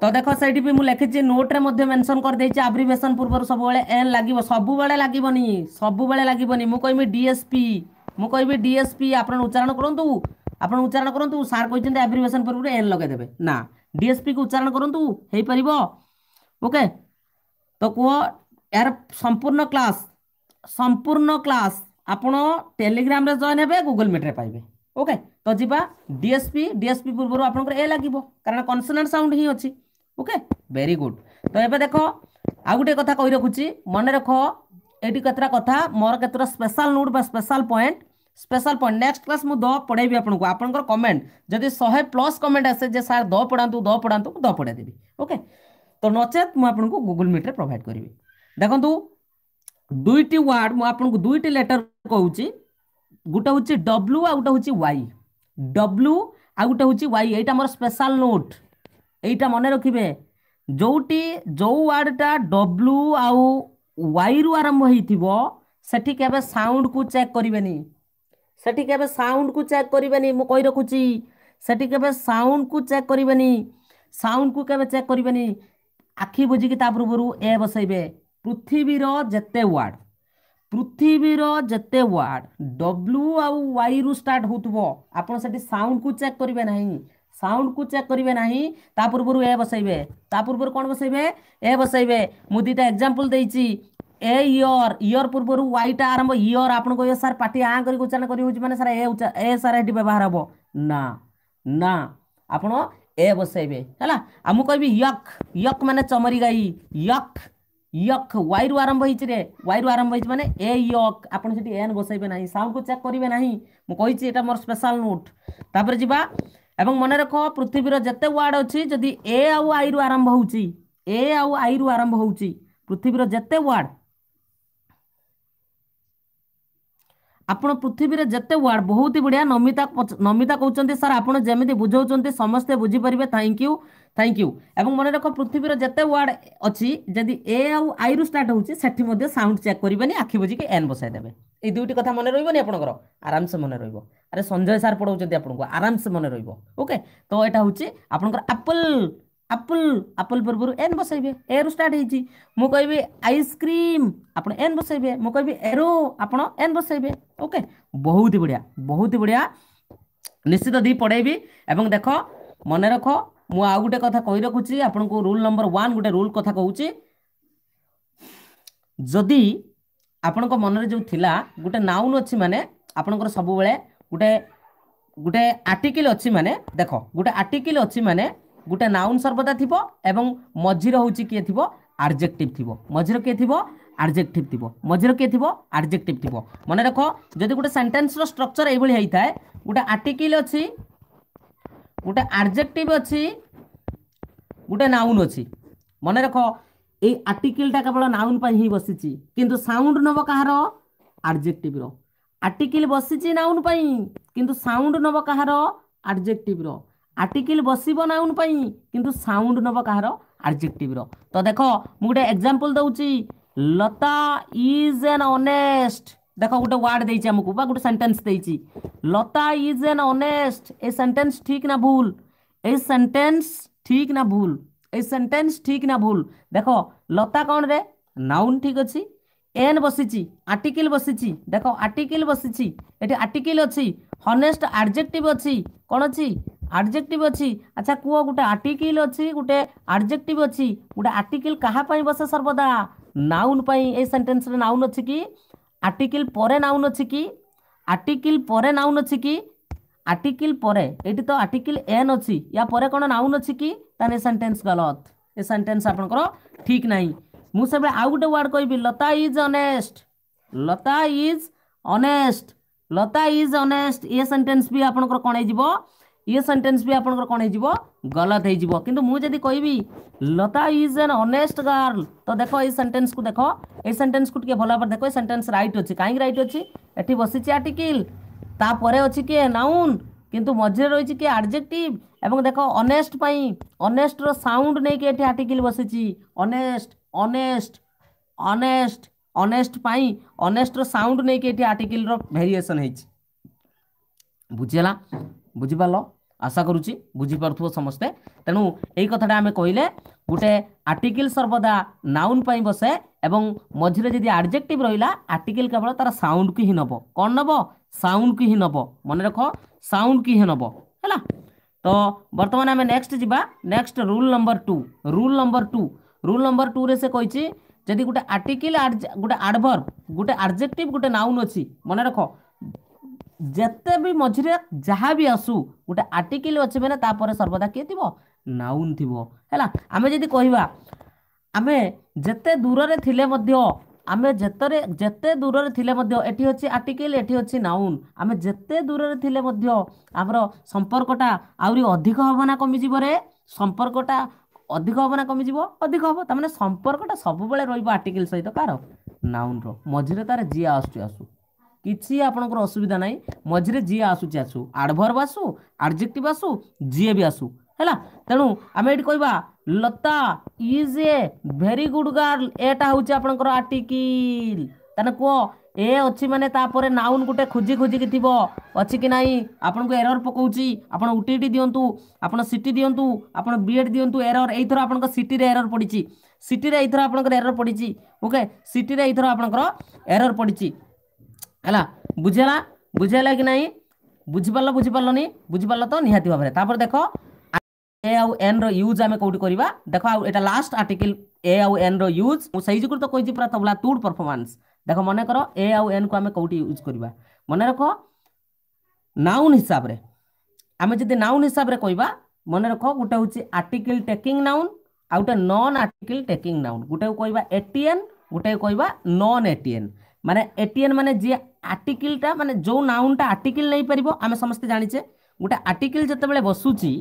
তো দেখ সেইটি বি মু লিখিছি নোটরে মধ্যে মেনশন করে দেইছি আব্রিভেশন পূর্বর সবুবেলে এন লাগিব সবুবেলে লাগিবনি সবুবেলে লাগিবনি মু কইমি ডিএসপি মু কইবি ডিএসপি আপনার উচ্চারণ করন্তু আপনার উচ্চারণ করন্তু স্যার কইছেন আব্রিভেশন পূর্বরে এন লগাই দেবে না ডিএসপি কু উচ্চারণ করন্তু হেই পারিব ওকে তো কুহ এর সম্পূর্ণ ক্লাস সম্পূর্ণ ক্লাস ଆପଣ ଟେଲିଗ୍ରାମରେ ଜଏନ୍ ହେବେ ଗୁଗଲ୍ ମିଟ୍ରେ ପାଇବେ ଓକେ ତ ଯିବା ଡିଏସ୍ପି ଡିଏସ୍ପି ପୂର୍ବରୁ ଆପଣଙ୍କର ଏ ଲାଗିବ କାରଣ କନସୋନାଣ୍ଟ ସାଉଣ୍ଡ ହିଁ ଅଛି ओके वेरी गुड तो ये देख आ गोटे कथा कही रखुच्छी मन रख ये कतटा मोर के स्पेशल नोट बा special point special point next class मुझ पढ़ेबी आपको आपंकर कमेंट जदि शहे प्लस कमेंट आसे जे सार द पढ़ा द पढ़ात मुझ पढ़ा देवी ओके तो नचे मुझको गुगुल मीट्रे प्रोभाइड करी देखु दुईट वार्ड मुझे दुईट लेटर कौच गोटे हूँ डब्ल्यू आ गए हूँ वाई डब्ल्यू आ गोटे हूँ वाई यहाँ मोर स्पेशल नोट এইটা ମନେ ରଖିବେ ଯୋଉଠି ଯୋଉ ୱାର୍ଡ଼ଟା ଡବ୍ଲୁ ଆଉ ୱାଇରୁ ଆରମ୍ଭ ହେଇଥିବ ସେଠି କେବେ ସାଉଣ୍ଡକୁ ଚେକ୍ କରିବେନି ସେଠି କେବେ ସାଉଣ୍ଡକୁ ଚେକ୍ କରିବେନି ମୁଁ କହି ରଖୁଛି ସେଠି କେବେ ସାଉଣ୍ଡକୁ ଚେକ୍ କରିବେନି ସାଉଣ୍ଡକୁ କେବେ ଚେକ୍ କରିବେନି ଆଖି ବୁଝିକି ତା ପୂର୍ବରୁ ଏ ବସେଇବେ ପୃଥିବୀର ଯେତେ ୱାର୍ଡ଼ ପୃଥିବୀର ଯେତେ ୱାର୍ଡ଼ ଡବ୍ଲୁ ଆଉ ୱାଇରୁ ଷ୍ଟାର୍ଟ ହେଉଥିବ ଆପଣ ସେଠି ସାଉଣ୍ଡକୁ ଚେକ୍ କରିବେ ନାହିଁ ସାଉଣ୍ଡକୁ ଚେକ୍ କରିବେ ନାହିଁ ତା ପୂର୍ବରୁ ଏ ବସାଇବେ ତା ପୂର୍ବରୁ କ'ଣ ବସାଇବେ ଏ ବସାଇବେ ମୁଁ ଦୁଇଟା ଏକ୍ଜାମ୍ପଲ୍ ଦେଇଛି ଏ ଇୟର୍ ଇୟର୍ ପୂର୍ବରୁ ୱାଇଟା ଆରମ୍ଭ ଇୟର୍ ଆପଣଙ୍କୁ କହିବେ ସାର୍ ପାଟି ଆଁ କରିକି ଉଚ୍ଚାରଣ କରି ହେଉଛି ମାନେ ସାର୍ ଏ ଏ ସାର୍ ଏଠି ବ୍ୟବହାର ହେବ ନା ନା ଆପଣ ଏ ବସାଇବେ ହେଲା ଆଉ ମୁଁ କହିବି ୟକ୍ ୟକ୍ ମାନେ ଚମରି ଗାଈ ୟକ୍ ୟକ୍ ୱାଇରୁ ଆରମ୍ଭ ହେଇଛି ରେ ୱାଇରୁ ଆରମ୍ଭ ହେଇଛି ମାନେ ଏ ୟକ୍ ଆପଣ ସେଠି ଏନ୍ ବସାଇବେ ନାହିଁ ସାଉଣ୍ଡକୁ ଚେକ୍ କରିବେ ନାହିଁ ମୁଁ କହିଛି ଏଇଟା ମୋର ସ୍ପେଶାଲ୍ ନୋଟ୍ ତାପରେ ଯିବା ଏବଂ ମନେ ରଖ ପୃଥିବୀର ଯେତେ ୱାର୍ଡ ଅଛି ଯଦି ଏ ଆଉ ଆଇରୁ ଆରମ୍ଭ ହଉଛି ଏ ଆଉ ଆଇରୁ ଆରମ୍ଭ ହଉଛି ପୃଥିବୀର ଯେତେ ୱାର୍ଡ ଆପଣ ପୃଥିବୀରେ ଯେତେ ୱାର୍ଡ ବହୁତ ବଢ଼ିଆ ନମିତା ନମିତା କହୁଛନ୍ତି ସାର୍ ଆପଣ ଯେମିତି ବୁଝାଉଛନ୍ତି ସମସ୍ତେ ବୁଝିପାରିବେ ଥ୍ୟାଙ୍କ ୟୁ থ্যাংক ইউ এবং মনে রাখ পৃথিবীর যেতে ওয়ার্ড অছি যদি এ আউ আই রু স্টার্ট হচ্ছে সেটি মধ্যে সাউন্ড চেক করবেনি আখি বুঝিকি এন বসাই দেবে এই দুইটি কথা মনে রইবনি আপনার আরামসে মনে রইব আরে সঞ্জয় স্যার পড়াউছন্তি আপনার আরামসে মনে রইব ওকে তো এটা হচ্ছে আপনার আপল আপল আপল পূর্ব এন বসাইবে এ রু স্টার্ট হয়েছি মু কবি আইসক্রিম আপনার এন বসাইবে মু কইবি এরো আপনার এন বসাইবে ওকে বহুত বড়িয়া বহুত বড়িয়া নিশ্চিত দি পড়াইবি এবং দেখো মনে রাখো ମୁଁ ଆଉ ଗୋଟେ କଥା କହି ରଖୁଛି ଆପଣଙ୍କୁ ରୁଲ୍ ନମ୍ବର ୱାନ୍ ଗୋଟେ ରୁଲ୍ କଥା କହୁଛି ଯଦି ଆପଣଙ୍କ ମନରେ ଯେଉଁ ଥିଲା ଗୋଟେ ନାଉନ୍ ଅଛି ମାନେ ଆପଣଙ୍କର ସବୁବେଳେ ଗୋଟେ ଗୋଟେ ଆର୍ଟିକିଲ୍ ଅଛି ମାନେ ଦେଖ ଗୋଟେ ଆର୍ଟିକିଲ୍ ଅଛି ମାନେ ଗୋଟେ ନାଉନ୍ ସର୍ବଦା ଥିବ ଏବଂ ମଝିର ହେଉଛି କିଏ ଥିବ ଆର୍ଜେକ୍ଟିଭ୍ ଥିବ ମଝିର କିଏ ଥିବ ଆର୍ଜେକ୍ଟିଭ୍ ଥିବ ମଝିର କିଏ ଥିବ ଆର୍ଜେକ୍ଟିଭ୍ ଥିବ ମନେ ରଖ ଯଦି ଗୋଟେ ସେଣ୍ଟେନ୍ସର ଷ୍ଟ୍ରକ୍ଚର୍ ଏଇଭଳି ହେଇଥାଏ ଗୋଟେ ଆର୍ଟିକିଲ୍ ଅଛି ଗୋଟେ ଆର୍ଜେକ୍ଟିଭ୍ ଅଛି গোটে নাউন ଅଛି ମନେ ରଖ ଏଇ ଆର୍ଟିକିଲଟା କେବଳ ନାଉନ୍ ପାଇଁ ହିଁ ବସିଛି କିନ୍ତୁ ସାଉଣ୍ଡ ନେବ କାହାର ଆଡ଼ଜେକ୍ଟିଭ୍ର ଆର୍ଟିକିଲ ବସିଛି ନାଉନ୍ ପାଇଁ କିନ୍ତୁ ସାଉଣ୍ଡ ନେବ କାହାର ଆଡ଼ଜେକ୍ଟିଭ୍ର ଆର୍ଟିକିଲ ବସିବ ନାଉନ୍ ପାଇଁ କିନ୍ତୁ ସାଉଣ୍ଡ ନେବ କାହାର ଆଡ଼ଜେକ୍ଟିଭ୍ର ତ ଦେଖ ମୁଁ ଗୋଟେ ଏକ୍ଜାମ୍ପଲ୍ ଦେଉଛି ଲତା ଇଜ୍ ଏନ୍ ଅନେଷ୍ଟ ଦେଖ ଗୋଟେ ୱାର୍ଡ଼ ଦେଇଛି ଆମକୁ ବା ଗୋଟେ ସେଣ୍ଟେନ୍ସ ଦେଇଛି ଲତା ଇଜ୍ ଏନ୍ ଅନେଷ୍ଟ ଏ ସେଣ୍ଟେନ୍ସ ଠିକ୍ ନା ଭୁଲ ଏ ସେଣ୍ଟେନ୍ସ ঠিক না ভুল এই সেন্টেন্স ঠিক না ভুল দেখ লতা কণ রে নাউন ঠিক অছি এন বসিছি আর্টিকেল বসিছি দেখ আর্টিকেল বসিছি এটি আর্টিকেল অছি হনেস্ট আর্জেক্টিভ অছি কণ অছি আর্জেক্টিভ অছি আচ্ছা কুহ গোটে আর্টিকেল অছি গোটে আর্জেক্টিভ অছি গোটে আর্টিকেল কাহা পাই বসে সর্বদা নাউন পাই এই সেন্টেন্সরে নাউন অছি কি আর্টিকেল পরে নাউন অছি কি আর্টিকেল পরে নাউন অছি কি আর্টিকেল পরে এটি তো আর্টিকেল এন অছি ইয়া পরে কোণ নাউন অছি কি তাহলে সেন্টেন্স গলত এ সেন্টেন্স আপনার ঠিক নাই মু সেবে আউ গোটে ওয়ার্ড কইবি Lata is honest Lata is honest Lata is honest ইয়ে সেন্টেন্স বি আপনার কোণ হয়ে ইয়ে সেন্টেন্স বি আপনার কোণ হয়ে গলত হয়ে কিন্তু মু যদি কইবি Lata is an honest girl তো দেখ এই সেন্টেন্স কু দেখ এই সেন্টেন্স কু টিকে ভাল ভাবে দেখ এই সেন্টেন্স রাইট অছি কাইক রাইট অছি এটি বসিছি আর্টিকেল তাপরে অছি কি নাউন কিন্তু মঝিরে রয়েছে কি আডজেক্টিভ এবং দেখ অনেস্ট পাই অনেস্টর সাউন্ড নেইকি এটি আর্টিকেল বসেছি অনেস্ট অনেস্ট অনেস্ট অনেস্ট পাই অনেস্টর সাউন্ড নেইকি এটি আর্টিকেলর ভেরিয়েসন হয়েছে বুঝিলা বুঝিপারল আশা করুছি বুঝিপারুথ সমস্তে তেণু এই কথাটা আমি কহিলে গোটে আর্টিকেল সর্বদা নাউন পাই বসে এবং মঝিরে যদি আডজেক্টিভ রহিলা আর্টিকেল কেবল তার সাউন্ডকে হি নব কণ নব ସାଉଣ୍ଡ କି ହିଁ ନେବ ମନେ ରଖ ସାଉଣ୍ଡ କି ହିଁ ନେବ ହେଲା ତ ବର୍ତ୍ତମାନ ଆମେ ନେକ୍ସଟ ଯିବା next rule number two rule number two rule number ଟୁରେ ସେ କହିଛି ଯଦି ଗୋଟେ ଆର୍ଟିକିଲ୍ ଗୋଟେ ଆଡ଼ଭର୍ବ ଗୋଟେ ଆଡ଼ଜେକ୍ଟିଭ୍ ଗୋଟେ ନାଉନ୍ ଅଛି ମନେ ରଖ ଯେତେ ବି ମଝିରେ ଯାହା ବି ଆସୁ ଗୋଟେ ଆର୍ଟିକିଲ୍ ଅଛି ମାନେ ତାପରେ ସର୍ବଦା କିଏ ଥିବ ନାଉନ୍ ଥିବ ହେଲା ଆମେ ଯଦି କହିବା ଆମେ ଯେତେ ଦୂରରେ ଥିଲେ ମଧ୍ୟ ଆମେ ଯେତେରେ ଯେତେ ଦୂରରେ ଥିଲେ ମଧ୍ୟ ଏଠି ଅଛି ଆର୍ଟିକେଲ୍ ଏଠି ଅଛି ନାଉନ୍ ଆମେ ଯେତେ ଦୂରରେ ଥିଲେ ମଧ୍ୟ ଆମର ସମ୍ପର୍କଟା ଆହୁରି ଅଧିକ ହେବ ନା କମିଯିବ ରେ ସମ୍ପର୍କଟା ଅଧିକ ହେବ ନା କମିଯିବ ଅଧିକ ହେବ ତା'ମାନେ ସମ୍ପର୍କଟା ସବୁବେଳେ ରହିବ ଆର୍ଟିକେଲ୍ ସହିତ କାହାର ନାଉନ୍ର ମଝିରେ ତା'ର ଯିଏ ଆସୁଛି ଆସୁ କିଛି ଆପଣଙ୍କର ଅସୁବିଧା ନାହିଁ ମଝିରେ ଯିଏ ଆସୁଛି ଆସୁ ଆଡ଼ଭର୍ବ ଆସୁ ଆଡ଼ଜେକ୍ଟିଭ୍ ଆସୁ ଯିଏ ବି ଆସୁ ହେଲା ତେଣୁ ଆମେ ଏଠି କହିବା Lata is a very good girl এটা হচ্ছে আপনার আর্টিকল তাহলে কুহ এ অছি মানে তাপরে নাউন গোটে খোঁজি খোঁজিকি থিব অছি কি নাই আপনার এরর পকাউছি আপনার ওটিটি দিও আপনার সিটি দিও আপনার বিএড দিও এরর এইথর আপনার সিটিরে এরর পড়িছি সিটিরে এইথর আপনার এরর পড়িছি ওকে সিটিরে এইথর আপনার এরর পড়িছি হল বুঝেলা বুঝেলা কি নাই বুঝিপারল বুঝিপারলনি বুঝিপারল তো নিহতি ভাবে তাপরে দেখ ଏ ଆଉ ଏନ୍ର ୟୁଜ୍ ଆମେ କେଉଁଠି କରିବା ଦେଖ ଆଉ ଏଇଟା ଲାଷ୍ଟ ଆର୍ଟିକିଲ୍ ଏ ଆଉ ଏନ୍ର ୟୁଜ୍ ମୁଁ ସେଇ ଯୋଗୁଁ ତ କହିଛି ପୁରା ତବଲା ତୁଡ଼ ପରଫର୍ମାନ୍ସ ଦେଖ ମନେ କର ଏ ଆଉ ଏନ୍କୁ ଆମେ କେଉଁଠି ୟୁଜ୍ କରିବା ମନେ ରଖ ନାଉନ୍ ହିସାବରେ ଆମେ ଯଦି ନାଉନ୍ ହିସାବରେ କହିବା ମନେ ରଖ ଗୋଟେ ହେଉଛି ଆର୍ଟିକିଲ୍ ଟେକିଂ ନାଉନ୍ ଆଉ ଗୋଟେ ନନ୍ ଆର୍ଟିକିଲ୍ ଟେକିଂ ନାଉନ୍ ଗୋଟେକୁ କହିବା ଏଟିଏନ୍ ଗୋଟେକୁ କହିବା ନନ୍ ଏଟିଏନ୍ ମାନେ ଏଟିଏନ୍ ମାନେ ଯିଏ ଆର୍ଟିକିଲ୍ଟା ମାନେ ଯେଉଁ ନାଉନ୍ଟା ଆର୍ଟିକିଲ୍ ନେଇପାରିବ ଆମେ ସମସ୍ତେ ଜାଣିଛେ ଗୋଟେ ଆର୍ଟିକିଲ୍ ଯେତେବେଳେ ବସୁଛି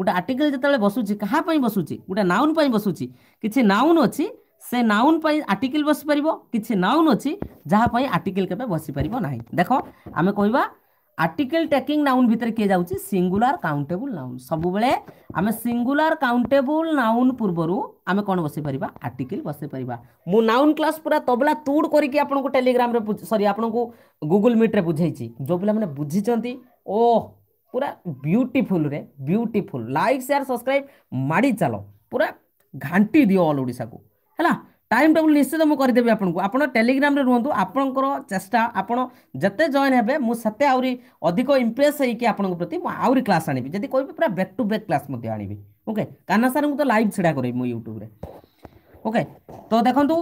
ଗୋଟେ ଆର୍ଟିକିଲ୍ ଯେତେବେଳେ ବସୁଛି କାହା ପାଇଁ ବସୁଛି ଗୋଟେ ନାଉନ୍ ପାଇଁ ବସୁଛି କିଛି ନାଉନ୍ ଅଛି ସେ ନାଉନ୍ ପାଇଁ ଆର୍ଟିକିଲ୍ ବସିପାରିବ କିଛି ନାଉନ୍ ଅଛି ଯାହା ପାଇଁ ଆର୍ଟିକିଲ୍ କେବେ ବସିପାରିବ ନାହିଁ ଦେଖ ଆମେ କହିବା ଆର୍ଟିକିଲ୍ ଟେକିଂ ନାଉନ୍ ଭିତରେ କିଏ ଯାଉଛି ସିଙ୍ଗୁଲାର କାଉଣ୍ଟେବୁଲ୍ ନାଉନ୍ ସବୁବେଳେ ଆମେ ସିଙ୍ଗୁଲାର କାଉଣ୍ଟେବୁଲ୍ ନାଉନ୍ ପୂର୍ବରୁ ଆମେ କ'ଣ ବସେଇପାରିବା ଆର୍ଟିକିଲ୍ ବସେଇପାରିବା ମୁଁ ନାଉନ୍ କ୍ଲାସ୍ ପୁରା ତବଲା ତୁଡ଼ କରିକି ଆପଣଙ୍କୁ ଟେଲିଗ୍ରାମରେ ସରି ଆପଣଙ୍କୁ ଗୁଗୁଲ୍ ମିଟ୍ରେ ବୁଝେଇଛି ଯେଉଁ ପିଲାମାନେ ବୁଝିଛନ୍ତି ଓ পুরা বিউটিফুলরে বিউটিফুল লাইক সেয়ার সবসক্রাইব মাড়ি চাল পুরা ঘাঁটি দিও অল ଓଡ଼ିଶାକୁ ହେଲା ଟାଇମ୍ ଟେବୁଲ୍ ନିଶ୍ଚିତ ମୁଁ କରିଦେବି ଆପଣଙ୍କୁ ଆପଣ ଟେଲିଗ୍ରାମରେ ରୁହନ୍ତୁ ଆପଣଙ୍କର ଚେଷ୍ଟା ଆପଣ ଯେତେ ଜଏନ୍ ହେବେ ମୁଁ ସେତେ ଆହୁରି ଅଧିକ ଇମ୍ପ୍ରେସ୍ ହେଇକି ଆପଣଙ୍କ ପ୍ରତି ମୁଁ ଆହୁରି କ୍ଲାସ୍ ଆଣିବି ଯଦି କହିବି ପୁରା ବ୍ୟାକ୍ ଟୁ ବ୍ୟାକ୍ କ୍ଲାସ୍ ମଧ୍ୟ ଆଣିବି ଓକେ କାହ୍ନା ସାର୍ଙ୍କୁ ତ ଲାଇଭ୍ ଛିଡ଼ା କରିବି ମୁଁ ୟୁଟ୍ୟୁବରେ ଓକେ ତ ଦେଖନ୍ତୁ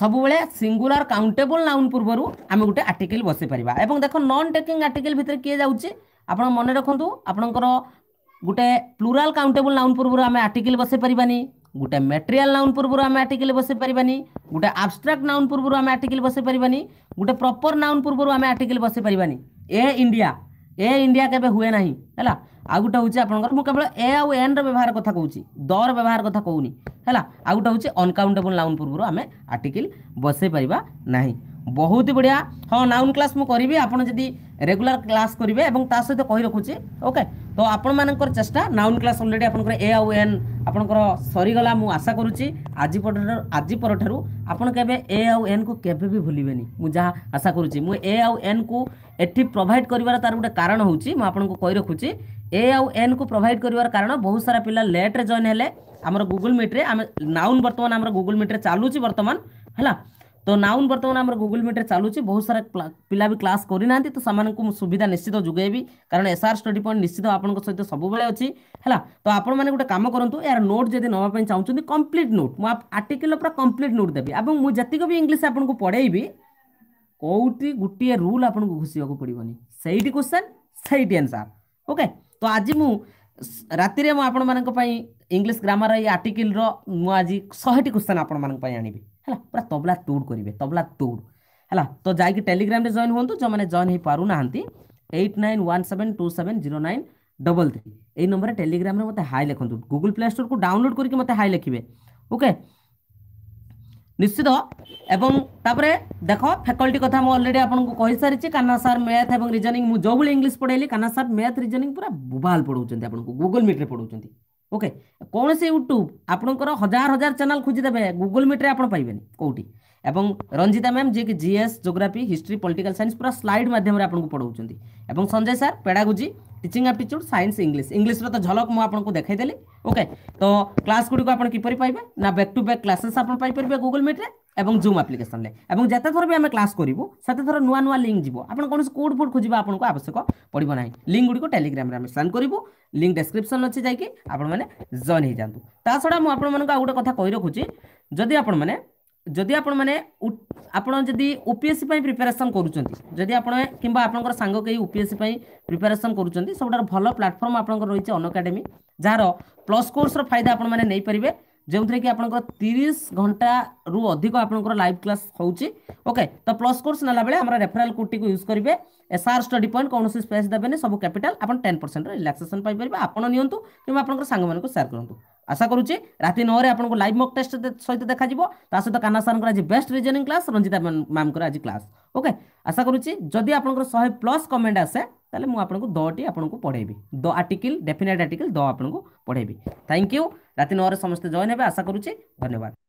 ସବୁବେଳେ ସିଙ୍ଗୁଲାର କାଉଣ୍ଟେବଲ୍ ନାଉନ୍ ପୂର୍ବରୁ ଆମେ ଗୋଟେ ଆର୍ଟିକେଲ୍ ବସେଇ ପାରିବା ଏବଂ ଦେଖ ନନ୍ ଟେକିଂ ଆର୍ଟିକେଲ୍ ଭିତରେ କିଏ ଯାଉଛି ଆପଣ ମନେ ରଖନ୍ତୁ ଆପଣଙ୍କର ଗୋଟେ ପ୍ଲୁରାଲ୍ କାଉଣ୍ଟେବୁଲ୍ ନାଉନ୍ ପୂର୍ବରୁ ଆମେ ଆର୍ଟିକିଲ୍ ବସେଇ ପାରିବାନି ଗୋଟେ ମେଟେରିଆଲ୍ ନାଉନ୍ ପୂର୍ବରୁ ଆମେ ଆର୍ଟିକିଲ୍ ବସେଇ ପାରିବାନି ଗୋଟେ ଆବଷ୍ଟ୍ରାକ୍ଟ ନାଉନ୍ ପୂର୍ବରୁ ଆମେ ଆର୍ଟିକିଲ୍ ବସେଇ ପାରିବାନି ଗୋଟେ ପ୍ରପର୍ ନାଉନ୍ ପୂର୍ବରୁ ଆମେ ଆର୍ଟିକିଲ୍ ବସେଇ ପାରିବାନି ଏ ଇଣ୍ଡିଆ ଏ ଇଣ୍ଡିଆ କେବେ ହୁଏ ନାହିଁ ହେଲା ଆଉ ଗୋଟେ ହେଉଛି ଆପଣଙ୍କର ମୁଁ କେବଳ ଏ ଆଉ ଏନ୍ର ବ୍ୟବହାର କଥା କହୁଛି ଦର ବ୍ୟବହାର କଥା କହୁନି ହେଲା ଆଉ ଗୋଟେ ହେଉଛି ଅନକାଉଣ୍ଟେବୁଲ୍ ନାଉନ୍ ପୂର୍ବରୁ ଆମେ ଆର୍ଟିକିଲ୍ ବସେଇ ପାରିବା ନାହିଁ ବହୁତ ହି ବଢ଼ିଆ ହଁ ନାଉନ୍ କ୍ଲାସ୍ ମୁଁ କରିବି ଆପଣ ଯଦି ରେଗୁଲାର କ୍ଲାସ୍ କରିବେ ଏବଂ ତା ସହିତ କହି ରଖୁଛି ଓକେ ତ ଆପଣମାନଙ୍କର ଚେଷ୍ଟା ନାଉନ୍ କ୍ଲାସ୍ ଅଲରେଡ଼ି ଆପଣଙ୍କର ଏ ଆଉ ଏନ୍ ଆପଣଙ୍କର ସରିଗଲା ମୁଁ ଆଶା କରୁଛି ଆଜି ପରଠାରୁ ଆଜି ପରଠାରୁ ଆପଣ କେବେ ଏ ଆଉ ଏନ୍କୁ କେବେ ବି ଭୁଲିବେନି ମୁଁ ଯାହା ଆଶା କରୁଛି ମୁଁ ଏ ଆଉ ଏନ୍କୁ ଏଠି ପ୍ରୋଭାଇଡ଼ କରିବାର ତା'ର ଗୋଟେ କାରଣ ହେଉଛି ମୁଁ ଆପଣଙ୍କୁ କହି ରଖୁଛି ଏ ଆଉ ଏନ୍କୁ ପ୍ରୋଭାଇଡ଼ କରିବାର କାରଣ ବହୁତ ସାରା ପିଲା ଲେଟ୍ରେ ଜଏନ୍ ହେଲେ ଆମର ଗୁଗୁଲ୍ ମିଟ୍ରେ ଆମେ ନାଉନ୍ ବର୍ତ୍ତମାନ ଆମର ଗୁଗୁଲ୍ ମିଟ୍ରେ ଚାଲୁଛି ବର୍ତ୍ତମାନ ହେଲା তো নাউন বর্তমানে আমার গুগল মিট্রে চালুছে বহু সারা পিলা বি ক্লাস করে না তো সে সুবিধা নিশ্চিত যোগাইবি কারণ এসআর স্টডি পয়েন্ট নিশ্চিত আপনার সহ সবুলে অছি হল তো আপনার মানে গোটে কাম করতু এর নোট যদি নেওয়া চাহুন কমপ্লিট নোট মু আর্টিকেল পুরা কমপ্লিট নোট দেবি এবং মু যেতক বি ইংলিশ আপনার পড়াইবি কোটি গোটিয়ে রুল আপনার ঘুষিবাক পড়বনি সেইটি কোশ্চেন সেইটি আনসার ওকে তো আজ মু রাতে আপনার ইংলিশ গ্রামার এই আর্টিকেলর মু আজ শহেটি কোশ্চেন আপনার আনবি ହେଲା ପୁରା ତବଲା ଟୁର୍ କରିବେ ତବଲା ଟୁର୍ ହେଲା ତ ଯାଇକି ଟେଲିଗ୍ରାମରେ ଜଏନ୍ ହୁଅନ୍ତୁ ଯେଉଁମାନେ ଜଏନ୍ ହେଇପାରୁନାହାନ୍ତି eight nine one seven two seven zero nine double three ଏଇ ନମ୍ବରରେ ଟେଲିଗ୍ରାମରେ ମୋତେ ହାଇ ଲେଖନ୍ତୁ ଗୁଗୁଲ୍ ପ୍ଲେ ଷ୍ଟୋର୍କୁ ଡାଉନଲୋଡ଼ କରିକି ମୋତେ ହାଇ ଲେଖିବେ ଓକେ ନିଶ୍ଚିତ ଏବଂ ତାପରେ ଦେଖ ଫ୍ୟାକଲ୍ଟି କଥା ମୁଁ ଅଲରେଡ଼ି ଆପଣଙ୍କୁ କହିସାରିଛି କାହ୍ନା ସାର୍ ମ୍ୟାଥ୍ ଏବଂ ରିଜନିଂ ମୁଁ ଯେଉଁଭଳି ଇଂଲିଶ ପଢ଼େଇଲି କାହ୍ନା ସାର୍ ମ୍ୟାଥ୍ ରିଜନିଂ ପୁରା ବୋବାଲ ପଢ଼ାଉଛନ୍ତି ଆପଣଙ୍କୁ ଗୁଗୁଲ୍ ମିଟ୍ରେ ପଢ଼ାଉଛନ୍ତି ଓକେ କୌଣସି ୟୁଟ୍ୟୁବ୍ ଆପଣଙ୍କର ହଜାର ହଜାର ଚ୍ୟାନେଲ୍ ଖୋଜିଦେବେ ଗୁଗୁଲ୍ ମିଟ୍ରେ ଆପଣ ପାଇବେନି କେଉଁଠି এবং রঞ্জিতা ম্যাম যে কি GS geography history political science পুরা স্লাইড মাধ্যমে আপনার পড়াউছেন এবং Sanjay sir pedagogy teaching aptitude science English ইংলিশর তো ঝলক মু আপনার দেখাইদেলি ওকে তো ক্লাস গুড়ি আপনার কিপর পাইবে না ব্যাক টু ব্যাক ক্লাসেস আপনার পাইপারে গুগল মিট্রে এবং জুম আপ্লিকেসনলে এবং যেতে থর বি আমি ক্লাস করবু সেতে থর নূয়া নূয়া লিঙ্ক যাব আপনার কোণী কোড ফোড খোঁজবা আপনার আবশ্যক পড়ব না লিঙ্ক গুড়ি টেলিগ্রামে আমি সেন্ড করবু লিঙ্ক ডেসক্রিপশন অছে যাই আপনার জয়েন হয়ে যাতে তা ছড়া মু আপনার আগে গোটে কথা কই রাখুছি যদি আপনার ଯଦି ଆପଣମାନେ ଆପଣ ଯଦି ୟୁପିଏସ୍ସି ପାଇଁ ପ୍ରିପାରେସନ୍ କରୁଛନ୍ତି ଯଦି ଆପଣ କିମ୍ବା ଆପଣଙ୍କର ସାଙ୍ଗ କେହି ୟୁପିଏସ୍ସି ପାଇଁ ପ୍ରିପାରେସନ୍ କରୁଛନ୍ତି ସବୁଠାରୁ ଭଲ ପ୍ଲାଟଫର୍ମ ଆପଣଙ୍କର ରହିଛି ଅନ୍ ଏକାଡେମୀ ଯାହାର ପ୍ଲସ୍ କୋର୍ସର ଫାଇଦା ଆପଣମାନେ ନେଇପାରିବେ ଯେଉଁଥିରେ କି ଆପଣଙ୍କର ତିରିଶ ଘଣ୍ଟାରୁ ଅଧିକ ଆପଣଙ୍କର ଲାଇଭ୍ କ୍ଲାସ୍ ହେଉଛି ଓକେ ତ ପ୍ଲସ୍ କୋର୍ସ ନେଲାବେଳେ ଆମର ରେଫରାଲ୍ କୋଡ଼ଟିକୁ ୟୁଜ୍ କରିବେ ଏସ୍ଆର୍ ଷ୍ଟଡି ପଏଣ୍ଟ କୌଣସି ସ୍ପେସ୍ ଦେବେନି ସବୁ କ୍ୟାପିଟାଲ୍ ଆପଣ ଟେନ୍ ପରସେଣ୍ଟ ରିଲାକ୍ସେସନ୍ ପାଇପାରିବେ ଆପଣ ନିଅନ୍ତୁ କିମ୍ବା ଆପଣଙ୍କର ସାଙ୍ଗମାନଙ୍କୁ ସେୟାର କରନ୍ତୁ আশা করুছি রাতে নয় আপনার লাইভ মক টেস্ট সহ দেখা যাব তা সহ কানা সারঙ্কর আজ বেস্ট রিজনিং ক্লাস রঞ্জিতা ম্যামকর আজ ক্লাস ওকে আশা করুছি যদি আপনার শহে প্লস কমেন্ট আসে তাহলে মু আপনার দটি আপনার পড়াইবি the article definite article the আপনার পড়াইবি থ্যাংক ইউ রাতে নয় সমস্ত জয়েন হবে আশা করুছি ধন্যবাদ